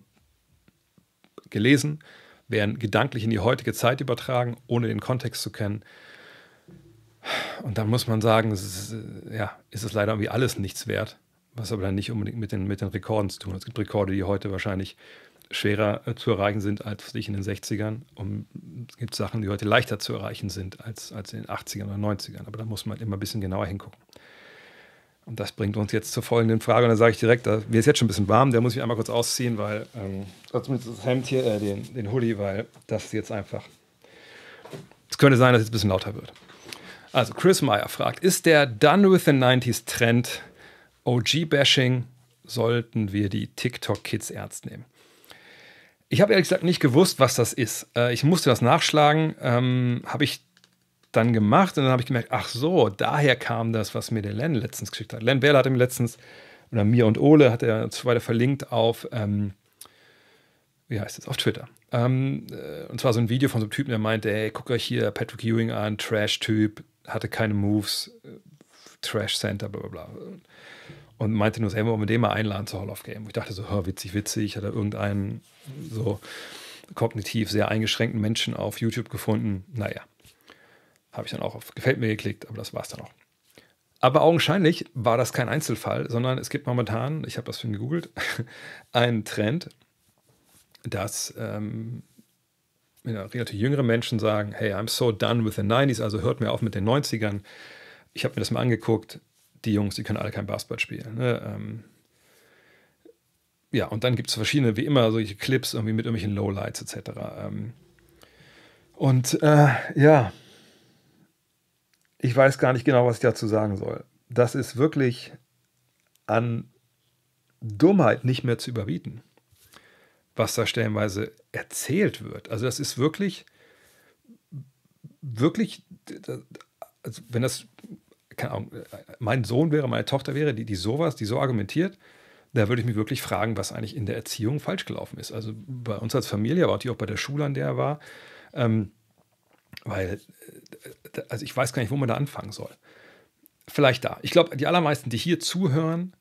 gelesen, werden gedanklich in die heutige Zeit übertragen, ohne den Kontext zu kennen. Und dann muss man sagen, es ist, äh, ja, ist es leider irgendwie alles nichts wert, was aber dann nicht unbedingt mit den, mit den Rekorden zu tun hat. Es gibt Rekorde, die heute wahrscheinlich schwerer äh, zu erreichen sind als ich in den 60ern. Und es gibt Sachen, die heute leichter zu erreichen sind als, als in den 80ern oder 90ern. Aber da muss man halt immer ein bisschen genauer hingucken. Und das bringt uns jetzt zur folgenden Frage. Und da sage ich direkt, da, mir ist jetzt schon ein bisschen warm, Der muss ich einmal kurz ausziehen, weil, ähm, zumindest das Hemd hier, äh, den, den Hoodie, weil das ist jetzt einfach, es könnte sein, dass es ein bisschen lauter wird. Also Chris Meyer fragt, ist der Done with the 90s Trend OG-Bashing? Sollten wir die TikTok-Kids ernst nehmen? Ich habe ehrlich gesagt nicht gewusst, was das ist. Äh, ich musste das nachschlagen, ähm, habe ich dann gemacht und dann habe ich gemerkt, ach so, daher kam das, was mir der Len letztens geschickt hat. Len Bärle hat ihm letztens, oder mir und Ole, hat er uns weiter verlinkt auf, ähm, wie heißt es, auf Twitter. Ähm, äh, und zwar so ein Video von so einem Typen, der meinte, hey, guck euch hier Patrick Ewing an, Trash-Typ, hatte keine Moves, äh, Trash-Center, bla bla bla und meinte nur, hey, wollen wir den mal einladen zur Hall of Game? Ich dachte so, hör, witzig, witzig, hat er irgendeinen so kognitiv sehr eingeschränkten Menschen auf YouTube gefunden. Naja, habe ich dann auch auf Gefällt mir geklickt, aber das war es dann auch. Aber augenscheinlich war das kein Einzelfall, sondern es gibt momentan, ich habe das für ihn gegoogelt, einen Trend, dass ähm, ja, relativ jüngere Menschen sagen, hey, I'm so done with the 90s, also hört mir auf mit den 90ern. Ich habe mir das mal angeguckt, die Jungs, die können alle kein Basketball spielen. Ne? Ähm, ja, und dann gibt es verschiedene, wie immer, solche Clips irgendwie mit irgendwelchen Lowlights etc. Ähm, und äh, ja, ich weiß gar nicht genau, was ich dazu sagen soll. Das ist wirklich an Dummheit nicht mehr zu überbieten, was da stellenweise erzählt wird. Also das ist wirklich, wirklich, also wenn das Ahnung, mein Sohn wäre, meine Tochter wäre, die, die sowas, die so argumentiert, da würde ich mich wirklich fragen, was eigentlich in der Erziehung falsch gelaufen ist. Also bei uns als Familie, aber auch bei der Schule, an der er war, ähm, weil, äh, also ich weiß gar nicht, wo man da anfangen soll. Vielleicht da. Ich glaube, die allermeisten, die hier zuhören,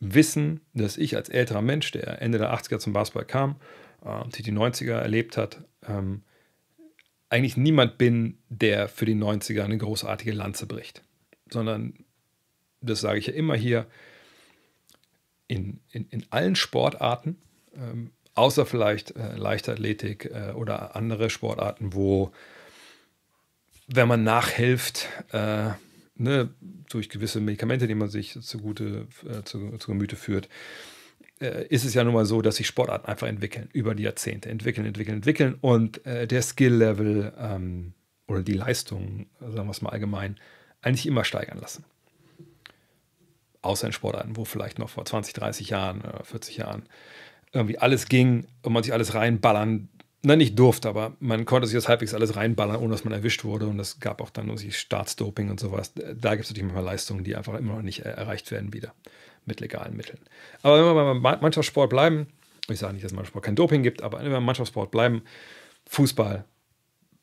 wissen, dass ich als älterer Mensch, der Ende der 80er zum Basketball kam, äh, die die 90er erlebt hat, ähm, eigentlich niemand bin, der für die 90er eine großartige Lanze bricht sondern das sage ich ja immer hier, in, in, in allen Sportarten, ähm, außer vielleicht äh, Leichtathletik äh, oder andere Sportarten, wo, wenn man nachhilft, äh, ne, durch gewisse Medikamente, die man sich zugute, äh, zu, zu Gemüte führt, äh, ist es ja nun mal so, dass sich Sportarten einfach entwickeln, über die Jahrzehnte entwickeln, entwickeln, entwickeln und äh, der Skill-Level ähm, oder die Leistung, sagen wir es mal allgemein, eigentlich immer steigern lassen. Außer in Sportarten, wo vielleicht noch vor 20, 30 Jahren, 40 äh, Jahren irgendwie alles ging und man sich alles reinballern, Nein, nicht durfte, aber man konnte sich das halbwegs alles reinballern, ohne dass man erwischt wurde. Und es gab auch dann nur sich Staatsdoping und sowas. Da gibt es natürlich manchmal Leistungen, die einfach immer noch nicht äh, erreicht werden wieder mit legalen Mitteln. Aber wenn wir beim Mannschaftssport bleiben, ich sage nicht, dass es Mannschaftssport kein Doping gibt, aber wenn wir beim Mannschaftssport bleiben, Fußball,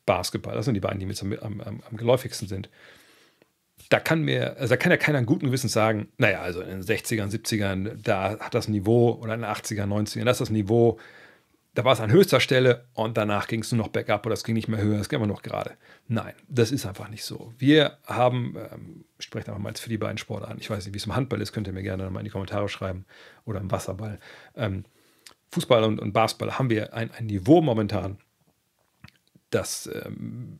Basketball, das sind die beiden, die mir am, am, am geläufigsten sind da kann mir, also da kann ja keiner guten Gewissens sagen, naja, also in den 60ern, 70ern, da hat das Niveau oder in den 80ern, 90ern, das ist das Niveau, da war es an höchster Stelle und danach ging es nur noch bergab oder es ging nicht mehr höher, es ging immer noch gerade. Nein, das ist einfach nicht so. Wir haben, ähm, ich spreche einfach mal jetzt für die beiden Sportarten, an, ich weiß nicht, wie es im Handball ist, könnt ihr mir gerne mal in die Kommentare schreiben oder im Wasserball. Ähm, Fußball und, und, Basketball haben wir ein, ein Niveau momentan, das ähm,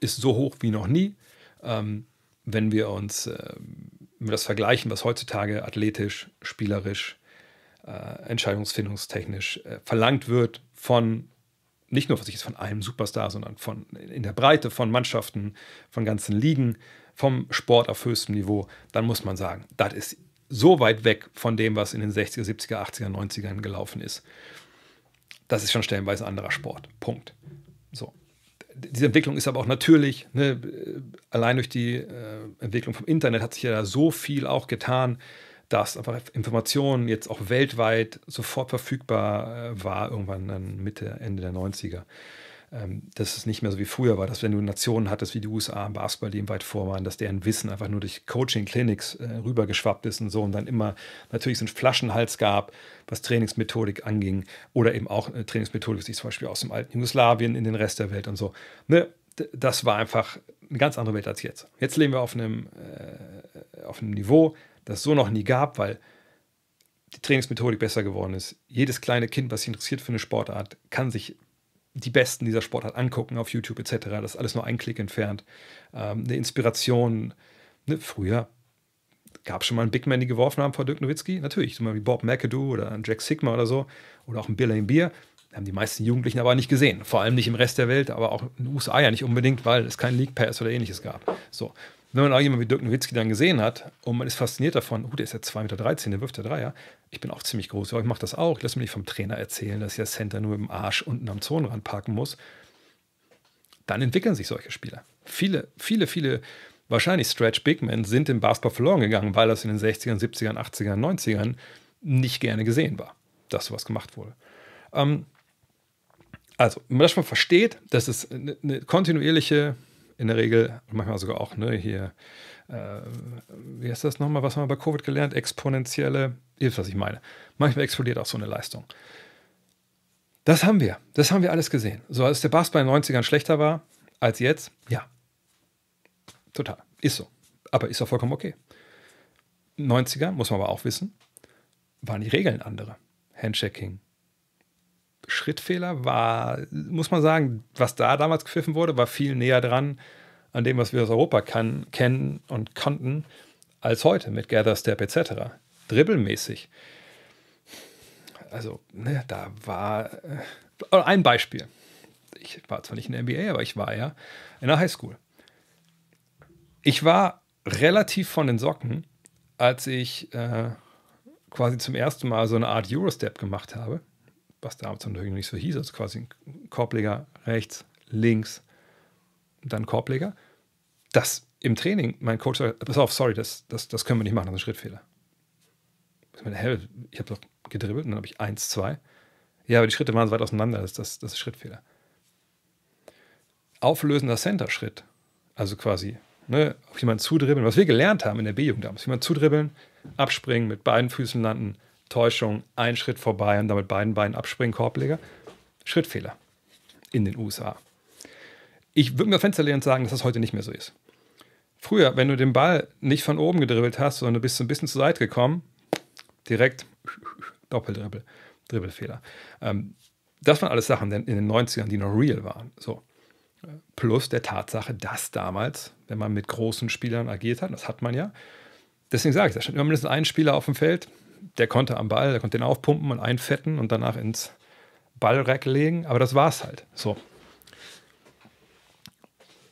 ist so hoch wie noch nie. Ähm, wenn wir uns äh, das vergleichen, was heutzutage athletisch, spielerisch, äh, entscheidungsfindungstechnisch äh, verlangt wird von nicht nur was ich jetzt von einem Superstar, sondern von in der Breite von Mannschaften, von ganzen Ligen, vom Sport auf höchstem Niveau, dann muss man sagen, das ist so weit weg von dem, was in den 60er, 70er, 80er, 90ern gelaufen ist. Das ist schon stellenweise ein anderer Sport. Punkt. So diese Entwicklung ist aber auch natürlich. Ne? Allein durch die äh, Entwicklung vom Internet hat sich ja so viel auch getan, dass einfach Informationen jetzt auch weltweit sofort verfügbar äh, war, irgendwann dann Mitte, Ende der 90er. Ähm, dass es nicht mehr so wie früher war, dass wenn du Nationen hattest wie die USA im Basketball, die ihm weit vor waren, dass deren Wissen einfach nur durch Coaching-Clinics äh, rübergeschwappt ist und so und dann immer natürlich so einen Flaschenhals gab, was Trainingsmethodik anging oder eben auch äh, Trainingsmethodik, die zum Beispiel aus dem alten Jugoslawien in den Rest der Welt und so. Ne? Das war einfach eine ganz andere Welt als jetzt. Jetzt leben wir auf einem, äh, auf einem Niveau, das es so noch nie gab, weil die Trainingsmethodik besser geworden ist. Jedes kleine Kind, was sich interessiert für eine Sportart, kann sich die Besten dieser Sportart angucken auf YouTube etc. Das ist alles nur ein Klick entfernt. Ähm, eine Inspiration. Ne, früher gab es schon mal einen Big Man, die geworfen haben vor Dirk Nowitzki. Natürlich, zum Beispiel Bob McAdoo oder ein Jack Sigma oder so. Oder auch ein Bill Beer. Haben die meisten Jugendlichen aber nicht gesehen. Vor allem nicht im Rest der Welt, aber auch in den USA ja nicht unbedingt, weil es kein League Pass oder ähnliches gab. So, wenn man auch jemanden wie Dirk Nowitzki dann gesehen hat und man ist fasziniert davon, oh, der ist ja 2,13 Meter, der wirft ja Dreier. Ich bin auch ziemlich groß, aber ich mache das auch. Ich lasse mir nicht vom Trainer erzählen, dass ich das Center nur im Arsch unten am Zonenrand parken muss. Dann entwickeln sich solche Spieler. Viele, viele, viele, wahrscheinlich Stretch Big Men sind im Basketball verloren gegangen, weil das in den 60ern, 70ern, 80ern, 90ern nicht gerne gesehen war, dass sowas gemacht wurde. Ähm, also, wenn man das schon versteht, dass es eine kontinuierliche in der Regel, manchmal sogar auch ne, hier, äh, wie heißt das nochmal, was haben wir bei Covid gelernt? Exponentielle, ihr wisst, was ich meine. Manchmal explodiert auch so eine Leistung. Das haben wir, das haben wir alles gesehen. So als der Bass bei den 90ern schlechter war als jetzt, ja, total, ist so. Aber ist auch vollkommen okay. 90er, muss man aber auch wissen, waren die Regeln andere. Handshaking, Schrittfehler war, muss man sagen, was da damals gepfiffen wurde, war viel näher dran an dem, was wir aus Europa kann, kennen und konnten, als heute mit Gather Step etc. Dribbelmäßig. Also, ne, da war äh, ein Beispiel. Ich war zwar nicht in der NBA, aber ich war ja in der Highschool. Ich war relativ von den Socken, als ich äh, quasi zum ersten Mal so eine Art Eurostep gemacht habe was damals natürlich noch nicht so hieß, also quasi ein Korbleger rechts, links, dann Korbleger. Das im Training, mein Coach sagt, pass auf, sorry, das, das, das können wir nicht machen, das ist ein Schrittfehler. Ich meine, hä, ich habe doch gedribbelt und dann habe ich eins, zwei. Ja, aber die Schritte waren so weit auseinander, das, das, das ist Schrittfehler. Auflösender Center-Schritt, also quasi ne, auf jemanden zudribbeln, was wir gelernt haben in der B-Jugend damals, jemanden zudribbeln, abspringen, mit beiden Füßen landen, Täuschung, ein Schritt vorbei und damit beiden Beinen abspringen, Korbleger. Schrittfehler in den USA. Ich würde mir Fenster lehnen und sagen, dass das heute nicht mehr so ist. Früher, wenn du den Ball nicht von oben gedribbelt hast, sondern du bist so ein bisschen zur Seite gekommen, direkt Doppeldribbel, Dribbelfehler. Ähm, das waren alles Sachen in den 90ern, die noch real waren. So. Plus der Tatsache, dass damals, wenn man mit großen Spielern agiert hat, das hat man ja, deswegen sage ich, da stand immer mindestens ein Spieler auf dem Feld, der konnte am Ball, der konnte den aufpumpen und einfetten und danach ins Ballreck legen, aber das war's halt. So.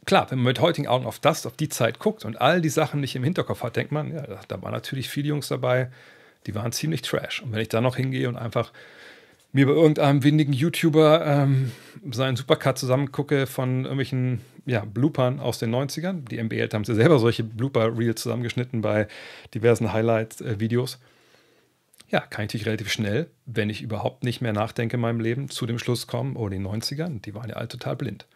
Klar, wenn man mit heutigen Augen auf das, auf die Zeit guckt und all die Sachen nicht im Hinterkopf hat, denkt man, ja, da waren natürlich viele Jungs dabei, die waren ziemlich trash. Und wenn ich da noch hingehe und einfach mir bei irgendeinem windigen YouTuber ähm, seinen Supercut zusammengucke von irgendwelchen ja, Bloopern aus den 90ern. Die MBL haben sie selber solche Blooper-Reels zusammengeschnitten bei diversen Highlight-Videos. Äh, ja, kann ich natürlich relativ schnell, wenn ich überhaupt nicht mehr nachdenke in meinem Leben, zu dem Schluss kommen, oh, die 90ern, die waren ja alle total blind.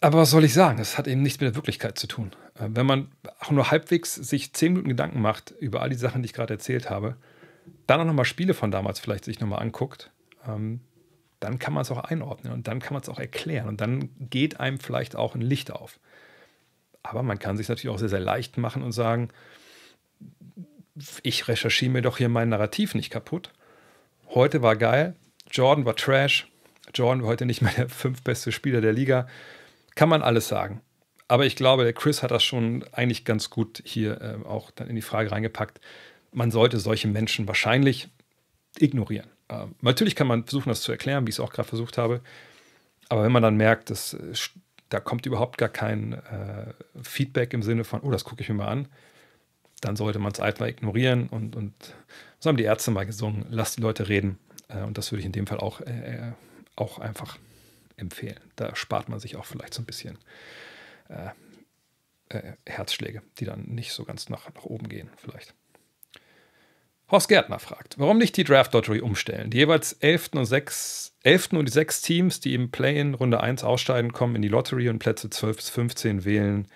Aber was soll ich sagen? Das hat eben nichts mit der Wirklichkeit zu tun. Äh, wenn man auch nur halbwegs sich zehn Minuten Gedanken macht über all die Sachen, die ich gerade erzählt habe, dann auch nochmal Spiele von damals vielleicht sich nochmal anguckt, ähm, dann kann man es auch einordnen und dann kann man es auch erklären und dann geht einem vielleicht auch ein Licht auf. Aber man kann sich natürlich auch sehr, sehr leicht machen und sagen, ich recherchiere mir doch hier mein Narrativ nicht kaputt. Heute war geil, Jordan war Trash, Jordan war heute nicht mehr der fünftbeste Spieler der Liga. Kann man alles sagen. Aber ich glaube, der Chris hat das schon eigentlich ganz gut hier äh, auch dann in die Frage reingepackt. Man sollte solche Menschen wahrscheinlich ignorieren. Äh, natürlich kann man versuchen, das zu erklären, wie ich es auch gerade versucht habe. Aber wenn man dann merkt, dass, äh, da kommt überhaupt gar kein äh, Feedback im Sinne von, oh, das gucke ich mir mal an, dann sollte man es einfach ignorieren und, und das haben die Ärzte mal gesungen, lass die Leute reden. Äh, und das würde ich in dem Fall auch, äh, äh, auch einfach empfehlen. Da spart man sich auch vielleicht so ein bisschen äh, äh, Herzschläge, die dann nicht so ganz nach, nach oben gehen, vielleicht. Horst Gärtner fragt, warum nicht die Draft Lottery umstellen? Die jeweils 11. und, 6, 11. und die sechs Teams, die im Play-in Runde 1 aussteigen, kommen in die Lottery und Plätze 12 bis 15 wählen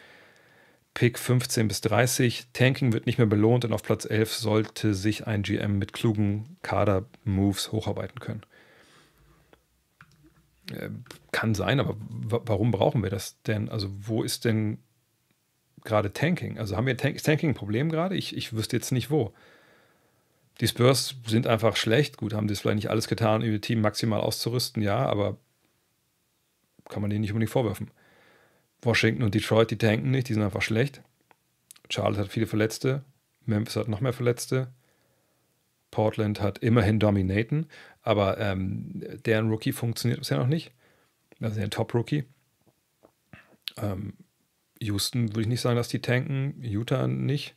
Pick 15 bis 30. Tanking wird nicht mehr belohnt und auf Platz 11 sollte sich ein GM mit klugen Kader-Moves hocharbeiten können. Äh, kann sein, aber warum brauchen wir das denn? Also, wo ist denn gerade Tanking? Also, haben wir Tank Tanking-Problem gerade? Ich, ich wüsste jetzt nicht wo. Die Spurs sind einfach schlecht. Gut, haben das vielleicht nicht alles getan, um ihr Team maximal auszurüsten, ja, aber kann man denen nicht unbedingt vorwerfen. Washington und Detroit, die tanken nicht, die sind einfach schlecht. Charlotte hat viele Verletzte, Memphis hat noch mehr Verletzte. Portland hat immerhin Dominaten, aber ähm, deren Rookie funktioniert bisher noch nicht. Also der Top-Rookie. Ähm, Houston würde ich nicht sagen, dass die tanken, Utah nicht.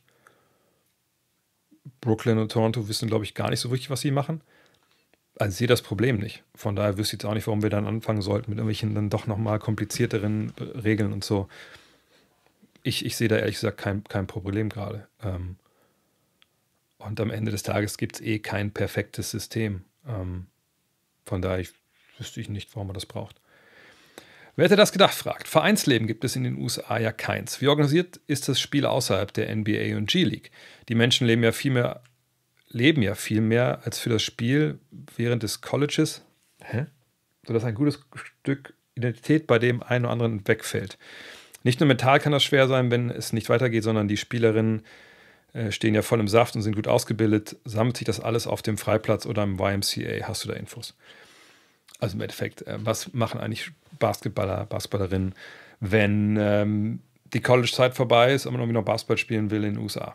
Brooklyn und Toronto wissen, glaube ich, gar nicht so richtig, was sie machen also ich sehe das Problem nicht. Von daher wüsste ich jetzt auch nicht, warum wir dann anfangen sollten mit irgendwelchen dann doch nochmal komplizierteren Regeln und so. Ich, ich sehe da ehrlich gesagt kein, kein Problem gerade. Ähm, und am Ende des Tages gibt es eh kein perfektes System. Ähm, von daher ich, wüsste ich nicht, warum man das braucht. Wer hätte das gedacht, fragt. Vereinsleben gibt es in den USA ja keins. Wie organisiert ist das Spiel außerhalb der NBA und G-League? Die Menschen leben ja viel mehr leben ja viel mehr als für das Spiel während des Colleges, Hä? sodass ein gutes Stück Identität bei dem einen oder anderen wegfällt. Nicht nur mental kann das schwer sein, wenn es nicht weitergeht, sondern die Spielerinnen äh, stehen ja voll im Saft und sind gut ausgebildet. Sammelt sich das alles auf dem Freiplatz oder im YMCA? Hast du da Infos? Also im Endeffekt, äh, was machen eigentlich Basketballer, Basketballerinnen, wenn ähm, die College-Zeit vorbei ist und man irgendwie noch Basketball spielen will in den USA?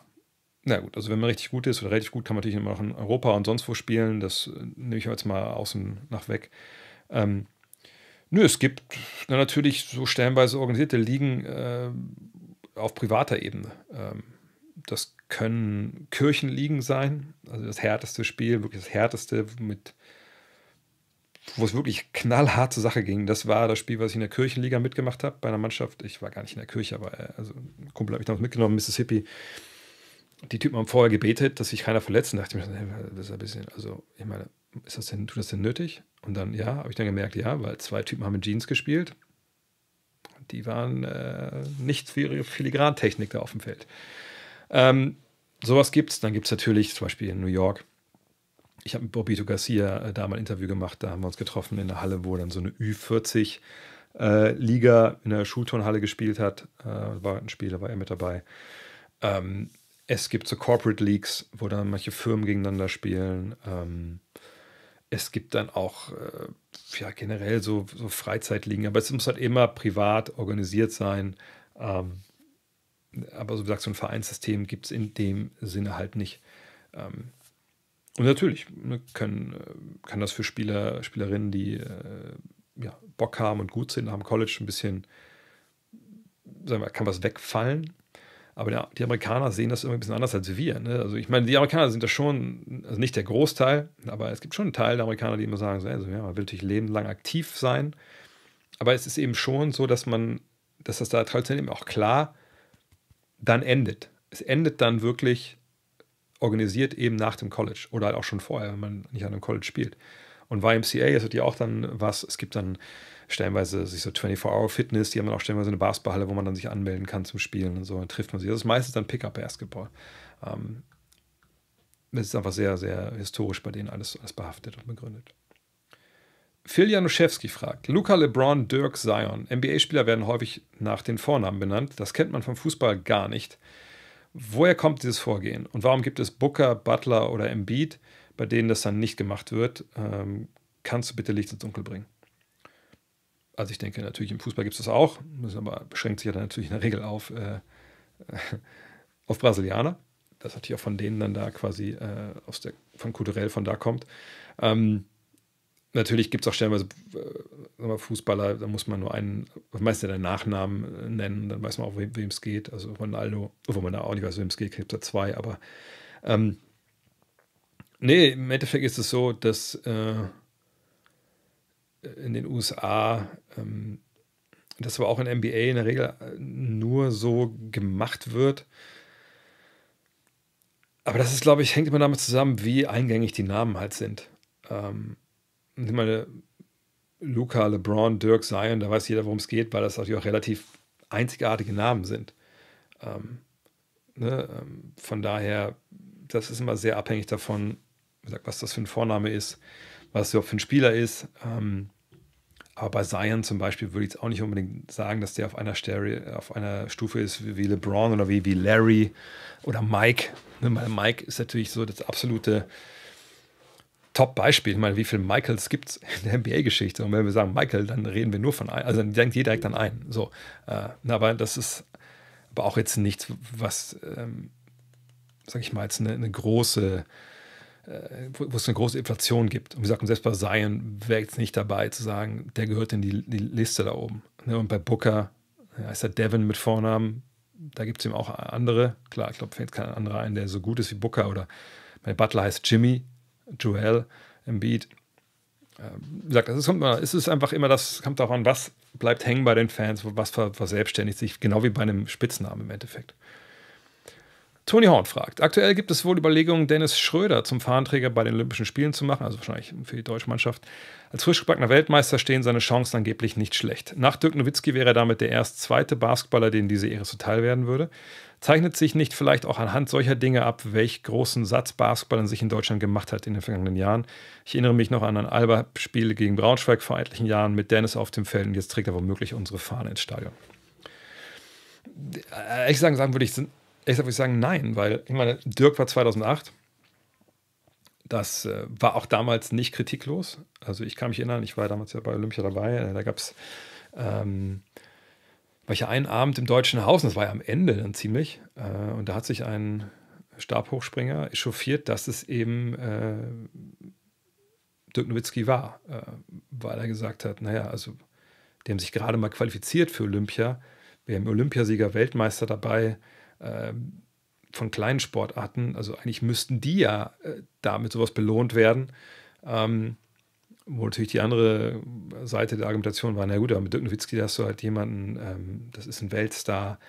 na gut, also wenn man richtig gut ist oder relativ gut, kann man natürlich immer noch in Europa und sonst wo spielen. Das äh, nehme ich jetzt mal außen nach weg. Ähm, nö, es gibt na, natürlich so stellenweise organisierte Ligen äh, auf privater Ebene. Ähm, das können Kirchenligen sein, also das härteste Spiel, wirklich das härteste, mit, wo es wirklich knallhart zur Sache ging. Das war das Spiel, was ich in der Kirchenliga mitgemacht habe, bei einer Mannschaft. Ich war gar nicht in der Kirche, aber äh, also, ein Kumpel habe ich damals mitgenommen, Mississippi die Typen haben vorher gebetet, dass sich keiner verletzt. Und dachte ich mir, hey, das ist ein bisschen, also ich meine, ist das denn, tut das denn nötig? Und dann, ja, habe ich dann gemerkt, ja, weil zwei Typen haben in Jeans gespielt. Die waren äh, nicht für ihre Filigrantechnik da auf dem Feld. Ähm, sowas es. Dann gibt es natürlich zum Beispiel in New York. Ich habe mit Bobito Garcia äh, da mal ein Interview gemacht. Da haben wir uns getroffen in der Halle, wo dann so eine Ü40 äh, Liga in der Schulturnhalle gespielt hat. Äh, war ein Spiel, da war er mit dabei. Ähm, es gibt so Corporate Leagues, wo dann manche Firmen gegeneinander spielen. Ähm, es gibt dann auch äh, ja, generell so, so Freizeitligen, aber es muss halt immer privat organisiert sein. Ähm, aber so gesagt, so ein Vereinssystem gibt es in dem Sinne halt nicht. Ähm, und natürlich ne, können, äh, kann das für Spieler, Spielerinnen, die äh, ja, Bock haben und gut sind, am College ein bisschen, sagen wir, kann was wegfallen. Aber der, die Amerikaner sehen das irgendwie ein bisschen anders als wir. Ne? Also ich meine, die Amerikaner sind da schon, also nicht der Großteil, aber es gibt schon einen Teil der Amerikaner, die immer sagen, so, also, ja, man will natürlich lebenslang aktiv sein. Aber es ist eben schon so, dass man, dass das da traditionell eben auch klar dann endet. Es endet dann wirklich organisiert eben nach dem College oder halt auch schon vorher, wenn man nicht an einem College spielt. Und YMCA, es hat ja auch dann was, es gibt dann stellenweise sich so 24-Hour-Fitness, die haben dann auch stellenweise eine Basketballhalle, wo man dann sich anmelden kann zum Spielen und so, dann trifft man sich. Das ist meistens dann Pickup-Basketball. Ähm, das ist einfach sehr, sehr historisch bei denen alles, alles behaftet und begründet. Phil Januszewski fragt: Luca LeBron, Dirk Zion. NBA-Spieler werden häufig nach den Vornamen benannt. Das kennt man vom Fußball gar nicht. Woher kommt dieses Vorgehen? Und warum gibt es Booker, Butler oder Embiid, bei denen das dann nicht gemacht wird? Ähm, kannst du bitte Licht ins Dunkel bringen? Also ich denke natürlich, im Fußball gibt es das auch, das aber beschränkt sich ja dann natürlich in der Regel auf, äh, auf Brasilianer. Das hat ja von denen dann da quasi äh, aus der, von kulturell von da kommt. Ähm, natürlich gibt es auch stellenweise äh, Fußballer, da muss man nur einen, meistens ja den Nachnamen äh, nennen, dann weiß man auch, wem es geht. Also Ronaldo, obwohl man da auch nicht weiß, wem es geht, gibt es da zwei, aber ähm, nee, im Endeffekt ist es so, dass äh, in den USA, ähm, das aber auch in NBA in der Regel äh, nur so gemacht wird. Aber das ist, glaube ich, hängt immer damit zusammen, wie eingängig die Namen halt sind. Ähm, ich meine, Luca, LeBron, Dirk, Zion, da weiß jeder, worum es geht, weil das natürlich auch relativ einzigartige Namen sind. Ähm, ne? Ähm, von daher, das ist immer sehr abhängig davon, was das für ein Vorname ist, was überhaupt für ein Spieler ist. Ähm, aber bei Zion zum Beispiel würde ich jetzt auch nicht unbedingt sagen, dass der auf einer, Stelle, auf einer Stufe ist wie LeBron oder wie, wie Larry oder Mike. Ne, weil Mike ist natürlich so das absolute Top-Beispiel. Ich meine, wie viele Michaels gibt es in der NBA-Geschichte? Und wenn wir sagen Michael, dann reden wir nur von einem. Also dann denkt jeder direkt an einen. So. Äh, aber das ist aber auch jetzt nichts, was, ähm, sag ich mal, jetzt eine, eine große wo, wo es eine große Inflation gibt. Und wie gesagt, selbst bei Zion wäre jetzt nicht dabei zu sagen, der gehört in die, die Liste da oben. Ne, und bei Booker heißt er Devin mit Vornamen. Da gibt es eben auch andere. Klar, ich glaube, fällt kein anderer ein, der so gut ist wie Booker. Oder mein Butler heißt Jimmy, Joel, im ähm, Beat. Wie gesagt, es ist einfach immer das, kommt darauf an, was bleibt hängen bei den Fans, was verselbstständigt sich, genau wie bei einem Spitznamen im Endeffekt. Tony Horn fragt, aktuell gibt es wohl Überlegungen, Dennis Schröder zum Fahnenträger bei den Olympischen Spielen zu machen, also wahrscheinlich für die deutsche Mannschaft. Als frischgebackener Weltmeister stehen seine Chancen angeblich nicht schlecht. Nach Dirk Nowitzki wäre er damit der erst zweite Basketballer, den diese Ehre zuteil werden würde. Zeichnet sich nicht vielleicht auch anhand solcher Dinge ab, welch großen Satz Basketballern sich in Deutschland gemacht hat in den vergangenen Jahren? Ich erinnere mich noch an ein Alba-Spiel gegen Braunschweig vor etlichen Jahren mit Dennis auf dem Feld und jetzt trägt er womöglich unsere Fahne ins Stadion. Äh, ehrlich sagen, sagen würde ich, sind ehrlich gesagt würde ich sagen, nein, weil ich meine, Dirk war 2008. Das äh, war auch damals nicht kritiklos. Also ich kann mich erinnern, ich war damals ja bei Olympia dabei. Äh, da gab es, ähm, war ich ja einen Abend im Deutschen Haus, und das war ja am Ende dann ziemlich. Äh, und da hat sich ein Stabhochspringer echauffiert, dass es eben äh, Dirk Nowitzki war, äh, weil er gesagt hat, naja, also die haben sich gerade mal qualifiziert für Olympia. Wir haben Olympiasieger, Weltmeister dabei. Ähm, von kleinen Sportarten, also eigentlich müssten die ja äh, damit sowas belohnt werden. Ähm, wo natürlich die andere Seite der Argumentation war, na gut, aber mit Dirk Nowitzki hast du halt jemanden, ähm, das ist ein Weltstar,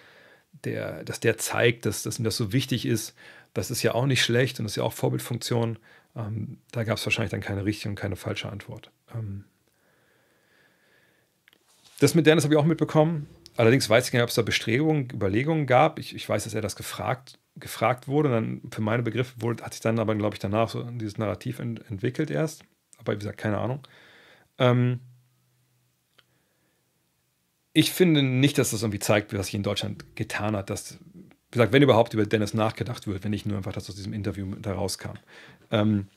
der, dass der zeigt, dass, dass ihm das so wichtig ist, das ist ja auch nicht schlecht und das ist ja auch Vorbildfunktion. Ähm, da gab es wahrscheinlich dann keine richtige und keine falsche Antwort. Ähm, das mit Dennis habe ich auch mitbekommen. Allerdings weiß ich nicht, ob es da Bestrebungen, Überlegungen gab. Ich, ich weiß, dass er das gefragt, gefragt wurde. Und dann für meine Begriffe wurde, hat sich dann aber, glaube ich, danach so dieses Narrativ ent, entwickelt erst. Aber wie gesagt, keine Ahnung. Ähm ich finde nicht, dass das irgendwie zeigt, was sich in Deutschland getan hat, dass, wie gesagt, wenn überhaupt über Dennis nachgedacht wird, wenn nicht nur einfach das aus diesem Interview da rauskam. Ähm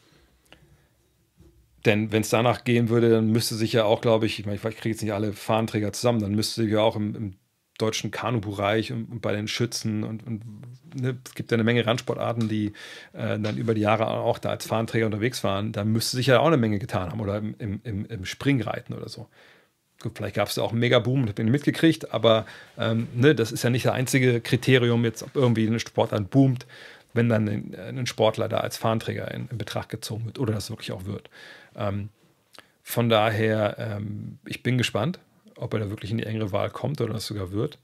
denn wenn es danach gehen würde, dann müsste sich ja auch, glaube ich, ich, mein, ich kriege jetzt nicht alle Fahnenträger zusammen, dann müsste sich ja auch im, im deutschen Kanubereich und, und, bei den Schützen und, und ne, es gibt ja eine Menge Randsportarten, die äh, dann über die Jahre auch da als Fahnenträger unterwegs waren, da müsste sich ja auch eine Menge getan haben oder im, im, im Springreiten oder so. Gut, vielleicht gab es da auch einen Mega-Boom, habe ihn mitgekriegt, aber ähm, ne, das ist ja nicht das einzige Kriterium, jetzt ob irgendwie ein Sportler boomt, wenn dann ein, äh, ein Sportler da als Fahnenträger in, in Betracht gezogen wird oder das wirklich auch wird. Ähm, von daher, ähm, ich bin gespannt, ob er da wirklich in die engere Wahl kommt oder das sogar wird.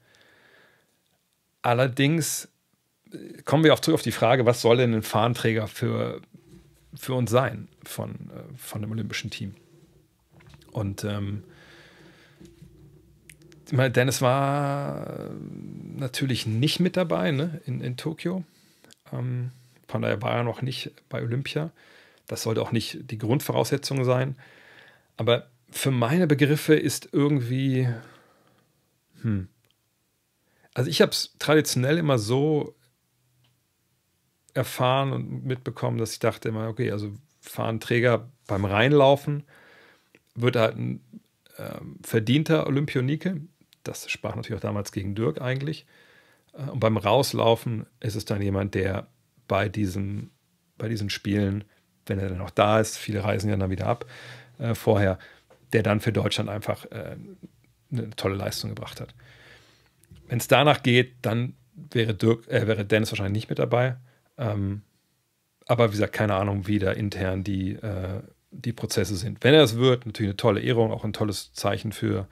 Allerdings äh, kommen wir auch zurück auf die Frage, was soll denn ein Fahnenträger für, für uns sein von, äh, von dem olympischen Team? Und ähm, Dennis war äh, natürlich nicht mit dabei ne, in, in Tokio. Ähm, von daher war er noch nicht bei Olympia. Das sollte auch nicht die Grundvoraussetzung sein. Aber für meine Begriffe ist irgendwie. Hm. Also ich habe es traditionell immer so erfahren und mitbekommen, dass ich dachte immer, okay, also Fahnenträger beim Reinlaufen, wird halt ein äh, verdienter Olympionike. Das sprach natürlich auch damals gegen Dirk eigentlich. Äh, und beim Rauslaufen ist es dann jemand, der bei diesen, bei diesen Spielen wenn er dann auch da ist, viele reisen ja dann wieder ab äh, vorher, der dann für Deutschland einfach äh, eine tolle Leistung gebracht hat. Wenn es danach geht, dann wäre, Dirk, äh, wäre Dennis wahrscheinlich nicht mit dabei. Ähm, aber wie gesagt, keine Ahnung, wie da intern die, äh, die Prozesse sind. Wenn er es wird, natürlich eine tolle Ehrung, auch ein tolles Zeichen für,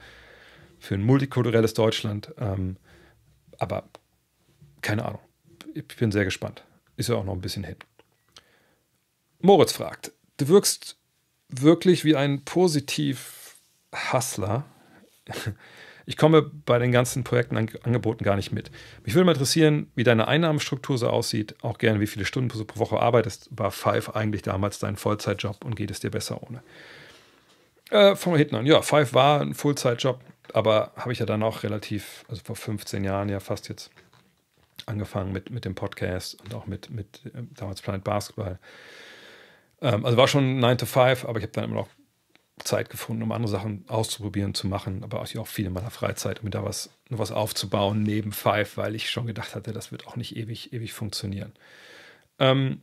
für ein multikulturelles Deutschland. Ähm, aber keine Ahnung. Ich bin sehr gespannt. Ist ja auch noch ein bisschen hin. Moritz fragt, du wirkst wirklich wie ein positiv Hustler. Ich komme bei den ganzen Projekten und Angeboten gar nicht mit. Mich würde mal interessieren, wie deine Einnahmenstruktur so aussieht, auch gerne, wie viele Stunden pro Woche arbeitest. War Five eigentlich damals dein Vollzeitjob und geht es dir besser ohne? Äh, fangen wir hinten an. Ja, Five war ein Vollzeitjob, aber habe ich ja dann auch relativ, also vor 15 Jahren ja fast jetzt, angefangen mit, mit dem Podcast und auch mit, mit äh, damals Planet Basketball. Ähm, also war schon 9 to 5, aber ich habe dann immer noch Zeit gefunden, um andere Sachen auszuprobieren, zu machen, aber auch viel in meiner Freizeit, um da was, noch was aufzubauen neben Five, weil ich schon gedacht hatte, das wird auch nicht ewig, ewig funktionieren. Ähm,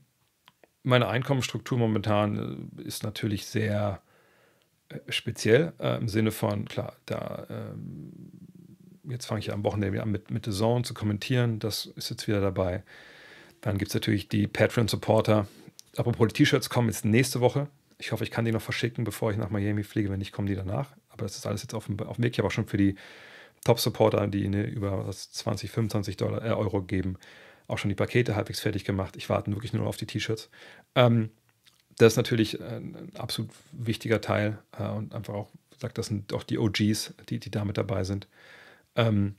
meine Einkommensstruktur momentan äh, ist natürlich sehr äh, speziell äh, im Sinne von, klar, da ähm, jetzt fange ich am Wochenende an mit, mit The Zone zu kommentieren, das ist jetzt wieder dabei. Dann gibt es natürlich die Patreon-Supporter, apropos T-Shirts kommen jetzt nächste Woche. Ich hoffe, ich kann die noch verschicken, bevor ich nach Miami fliege. Wenn nicht, kommen die danach. Aber das ist alles jetzt auf dem, auf dem Weg. Ich habe auch schon für die Top-Supporter, die ne, über 20, 25 Dollar, äh, Euro geben, auch schon die Pakete halbwegs fertig gemacht. Ich warte wirklich nur auf die T-Shirts. Ähm, das ist natürlich äh, ein absolut wichtiger Teil äh, und einfach auch, sagt, das sind auch die OGs, die, die damit dabei sind. Ähm,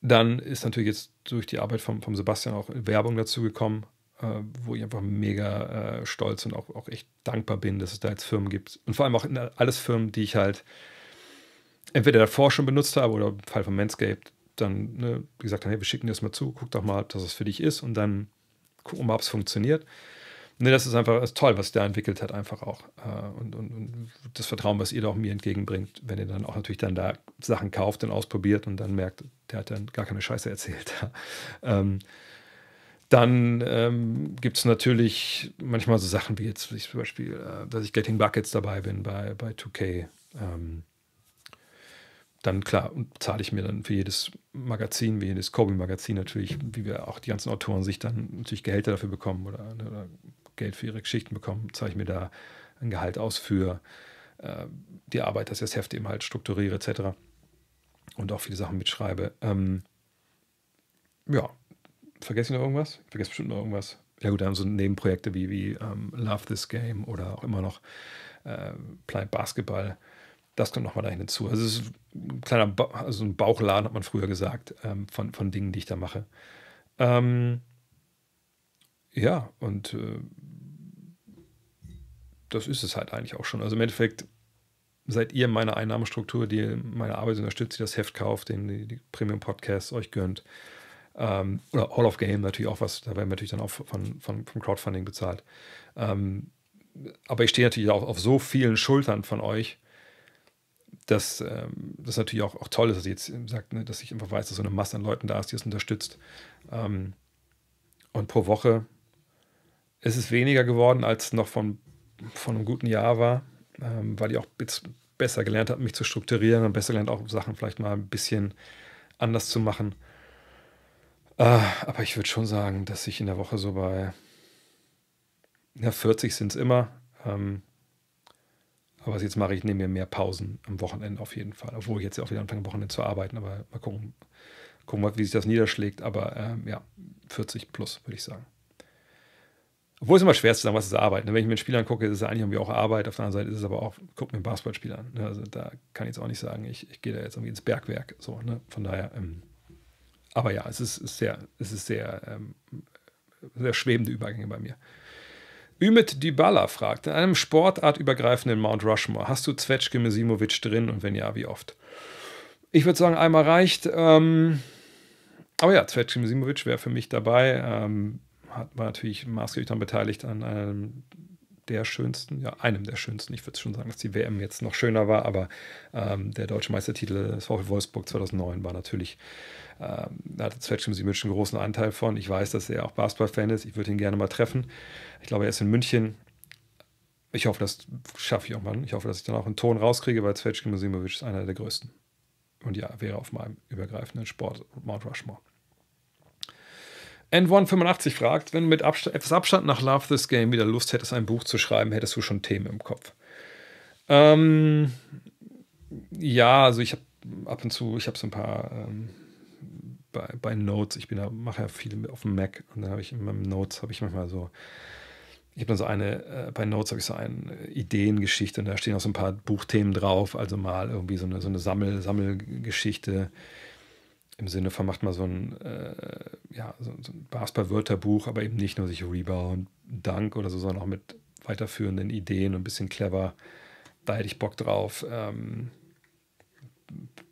dann ist natürlich jetzt durch die Arbeit von, von Sebastian auch Werbung dazu gekommen äh, wo ich einfach mega äh, stolz und auch, auch echt dankbar bin, dass es da jetzt Firmen gibt. Und vor allem auch in, ne, alles Firmen, die ich halt entweder davor schon benutzt habe oder im Fall von Manscaped dann ne, gesagt haben, hey, wir schicken dir das mal zu, guck doch mal, dass es für dich ist und dann gucken wir mal, ob es funktioniert. Ne, das ist einfach ist toll, was der entwickelt hat, einfach auch. Äh, und, und, und, das Vertrauen, was ihr da auch mir entgegenbringt, wenn ihr dann auch natürlich dann da Sachen kauft und ausprobiert und dann merkt, der hat dann gar keine Scheiße erzählt. ähm, dann ähm, gibt es natürlich manchmal so Sachen wie jetzt zum Beispiel, äh, dass ich Getting Buckets dabei bin bei, bei 2K. Ähm, dann klar, zahle ich mir dann für jedes Magazin, wie jedes kobe magazin natürlich, wie wir auch die ganzen Autoren sich dann natürlich Gehälter dafür bekommen oder, oder Geld für ihre Geschichten bekommen, zahle ich mir da ein Gehalt aus für äh, die Arbeit, dass ich das Heft eben halt strukturiere etc. Und auch viele Sachen mitschreibe. Ähm, ja, vergesse ich noch irgendwas? Ich vergesse bestimmt noch irgendwas. Ja gut, dann so Nebenprojekte wie, wie ähm, Love This Game oder auch immer noch äh, Play Basketball. Das kommt nochmal dahin hinzu. Also es ist ein kleiner, ba also ein Bauchladen, hat man früher gesagt, ähm, von, von Dingen, die ich da mache. Ähm, ja, und äh, das ist es halt eigentlich auch schon. Also im Endeffekt seid ihr meine Einnahmestruktur, die meine Arbeit unterstützt, die das Heft kauft, den die, die Premium-Podcasts euch gönnt. Ähm, oder Hall of Game natürlich auch was, da werden wir natürlich dann auch von, von, von Crowdfunding bezahlt. Ähm, aber ich stehe natürlich auch auf so vielen Schultern von euch, dass ähm, das natürlich auch, auch toll ist, dass ich jetzt sagt, ne, dass ich einfach weiß, dass so eine Masse an Leuten da ist, die es unterstützt. Ähm, und pro Woche ist es weniger geworden, als noch von, von einem guten Jahr war, ähm, weil ich auch besser gelernt habe, mich zu strukturieren und besser gelernt auch Sachen vielleicht mal ein bisschen anders zu machen. Uh, aber ich würde schon sagen, dass ich in der Woche so bei ja, 40 sind es immer. Ähm, aber was jetzt mache, ich nehme mir mehr Pausen am Wochenende auf jeden Fall. Obwohl ich jetzt ja auch wieder anfange, am Wochenende zu arbeiten. Aber mal gucken, gucken wie sich das niederschlägt. Aber ähm, ja, 40 plus, würde ich sagen. Obwohl es immer schwer ist zu sagen, was ist Arbeit. Ne? Wenn ich mir einen Spiel angucke, ist es eigentlich irgendwie auch Arbeit. Auf der anderen Seite ist es aber auch, guck mir einen Basketballspiel an. Ne? Also da kann ich jetzt auch nicht sagen, ich, ich gehe da jetzt irgendwie ins Bergwerk. So, ne? Von daher, ähm, aber ja, es ist, sehr, es ist sehr, ähm, sehr schwebende Übergänge bei mir. Ümit Dybala fragt, in einem sportartübergreifenden Mount Rushmore, hast du Zvetschke Mesimovic drin und wenn ja, wie oft? Ich würde sagen, einmal reicht. Ähm, aber ja, Zvetschke Mesimovic wäre für mich dabei. Ähm, hat, war natürlich maßgeblich daran beteiligt an einem der schönsten, ja, einem der schönsten. Ich würde schon sagen, dass die WM jetzt noch schöner war, aber ähm, der deutsche Meistertitel des äh, VfL Wolfsburg 2009 war natürlich ähm, da hat Zwetschgen Simic einen großen Anteil von. Ich weiß, dass er auch Basketball-Fan ist. Ich würde ihn gerne mal treffen. Ich glaube, er ist in München. Ich hoffe, das schaffe ich auch mal. Ich hoffe, dass ich dann auch einen Ton rauskriege, weil Zwetschgen Simic ist einer der größten. Und ja, wäre auf meinem übergreifenden Sport Mount Rushmore. N185 fragt, wenn du mit Abstand, etwas Abstand nach Love This Game wieder Lust hättest, ein Buch zu schreiben, hättest du schon Themen im Kopf. Ähm, ja, also ich habe ab und zu, ich habe so ein paar ähm, bei, bei Notes, ich bin da, mache ja viel auf dem Mac und dann habe ich in meinem Notes, habe ich manchmal so, ich habe dann so eine, äh, bei Notes habe ich so eine äh, Ideengeschichte und da stehen auch so ein paar Buchthemen drauf, also mal irgendwie so eine, so eine Sammel, Sammelgeschichte im Sinne von macht mal so ein, äh, ja, so, so ein Basketball-Wörterbuch, aber eben nicht nur sich Rebound, Dank oder so, sondern auch mit weiterführenden Ideen und ein bisschen clever. Da hätte ich Bock drauf. Ähm,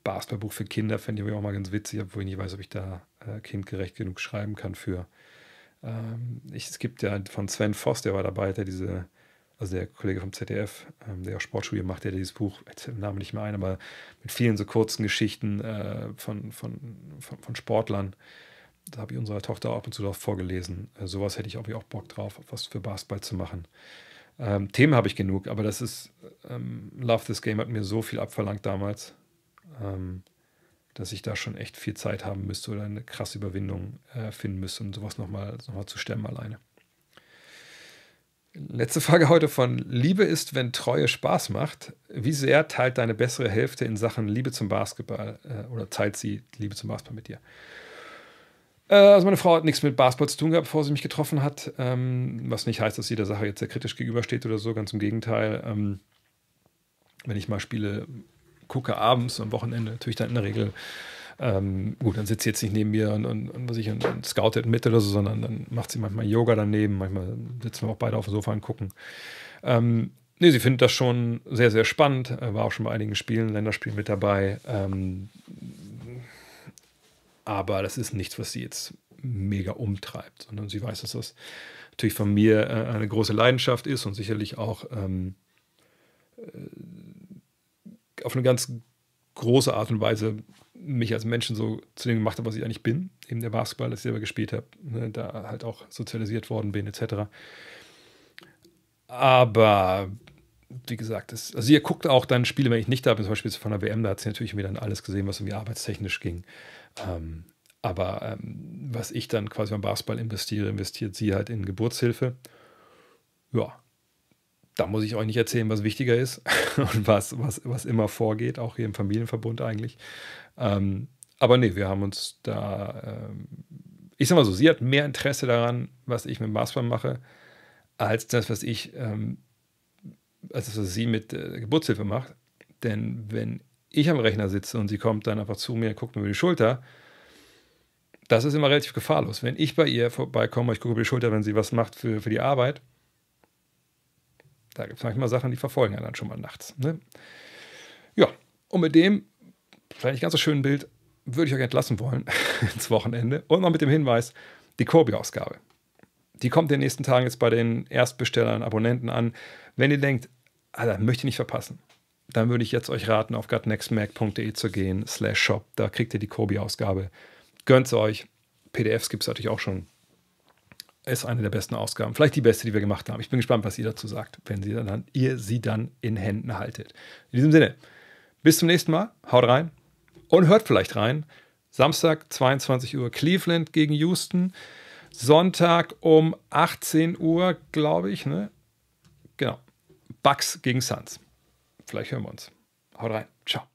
Basketballbuch für Kinder fände ich auch mal ganz witzig, obwohl ich nicht weiß, ob ich da äh, kindgerecht genug schreiben kann für. Ähm, ich, es gibt ja von Sven Voss, der war dabei, der diese, also der Kollege vom ZDF, ähm, der auch Sportstudie macht, der dieses Buch, jetzt den Namen nicht mehr ein, aber mit vielen so kurzen Geschichten äh, von, von, von, von, Sportlern. Da habe ich unserer Tochter auch ab und zu drauf vorgelesen. Äh, sowas hätte ich auch, auch Bock drauf, was für Basketball zu machen. Ähm, Themen habe ich genug, aber das ist, ähm, Love This Game hat mir so viel abverlangt damals ähm, dass ich da schon echt viel Zeit haben müsste oder eine krasse Überwindung äh, finden müsste, um sowas nochmal noch mal zu stemmen alleine. Letzte Frage heute von Liebe ist, wenn Treue Spaß macht. Wie sehr teilt deine bessere Hälfte in Sachen Liebe zum Basketball äh, oder teilt sie Liebe zum Basketball mit dir? Äh, also meine Frau hat nichts mit Basketball zu tun gehabt, bevor sie mich getroffen hat, ähm, was nicht heißt, dass sie der Sache jetzt sehr kritisch gegenübersteht oder so, ganz im Gegenteil. Ähm, wenn ich mal Spiele gucke abends am Wochenende natürlich dann in der Regel. Ähm, gut, dann sitzt sie jetzt nicht neben mir und, und, und, ich, und, und scoutet halt mit oder so, sondern dann macht sie manchmal Yoga daneben, manchmal sitzen wir auch beide auf dem Sofa und gucken. Ähm, nee, sie findet das schon sehr, sehr spannend, äh, war auch schon bei einigen Spielen, Länderspielen mit dabei. Ähm, aber das ist nichts, was sie jetzt mega umtreibt, sondern sie weiß, dass das natürlich von mir äh, eine große Leidenschaft ist und sicherlich auch ähm, äh, auf eine ganz große Art und Weise mich als Menschen so zu dem gemacht habe, was ich eigentlich bin. Eben der Basketball, das ich selber gespielt habe, ne, da halt auch sozialisiert worden bin, etc. Aber wie gesagt, das, also ihr guckt auch dann Spiele, wenn ich nicht da bin, zum Beispiel von der WM, da hat sie natürlich wieder alles gesehen, was irgendwie arbeitstechnisch ging. Ähm, aber ähm, was ich dann quasi beim Basketball investiere, investiert sie halt in Geburtshilfe. Ja, da muss ich euch nicht erzählen, was wichtiger ist und was, was, was immer vorgeht, auch hier im Familienverbund eigentlich. Ähm, aber nee, wir haben uns da, ähm, ich sag mal so, sie hat mehr Interesse daran, was ich mit Master mache, als das, was ich, ähm, als das, was sie mit äh, Geburtshilfe macht. Denn wenn ich am Rechner sitze und sie kommt dann einfach zu mir, guckt mir über die Schulter, das ist immer relativ gefahrlos. Wenn ich bei ihr vorbeikomme, ich gucke über die Schulter, wenn sie was macht für, für die Arbeit, da gibt es manchmal Sachen, die verfolgen einen dann schon mal nachts. Ne? Ja, und mit dem vielleicht nicht ganz so schönen Bild würde ich euch entlassen wollen ins Wochenende. Und noch mit dem Hinweis, die Kobi-Ausgabe. Die kommt in den nächsten Tagen jetzt bei den Erstbestellern, Abonnenten an. Wenn ihr denkt, Alter, möchte ich nicht verpassen, dann würde ich jetzt euch raten, auf gutnextmac.de zu gehen, slash shop. Da kriegt ihr die Kobi-Ausgabe. Gönnt es euch. PDFs gibt es natürlich auch schon ist eine der besten Ausgaben. Vielleicht die beste, die wir gemacht haben. Ich bin gespannt, was ihr dazu sagt, wenn sie dann, ihr sie dann in Händen haltet. In diesem Sinne, bis zum nächsten Mal. Haut rein und hört vielleicht rein. Samstag 22 Uhr Cleveland gegen Houston. Sonntag um 18 Uhr, glaube ich. Ne? Genau. Bucks gegen Suns. Vielleicht hören wir uns. Haut rein. Ciao.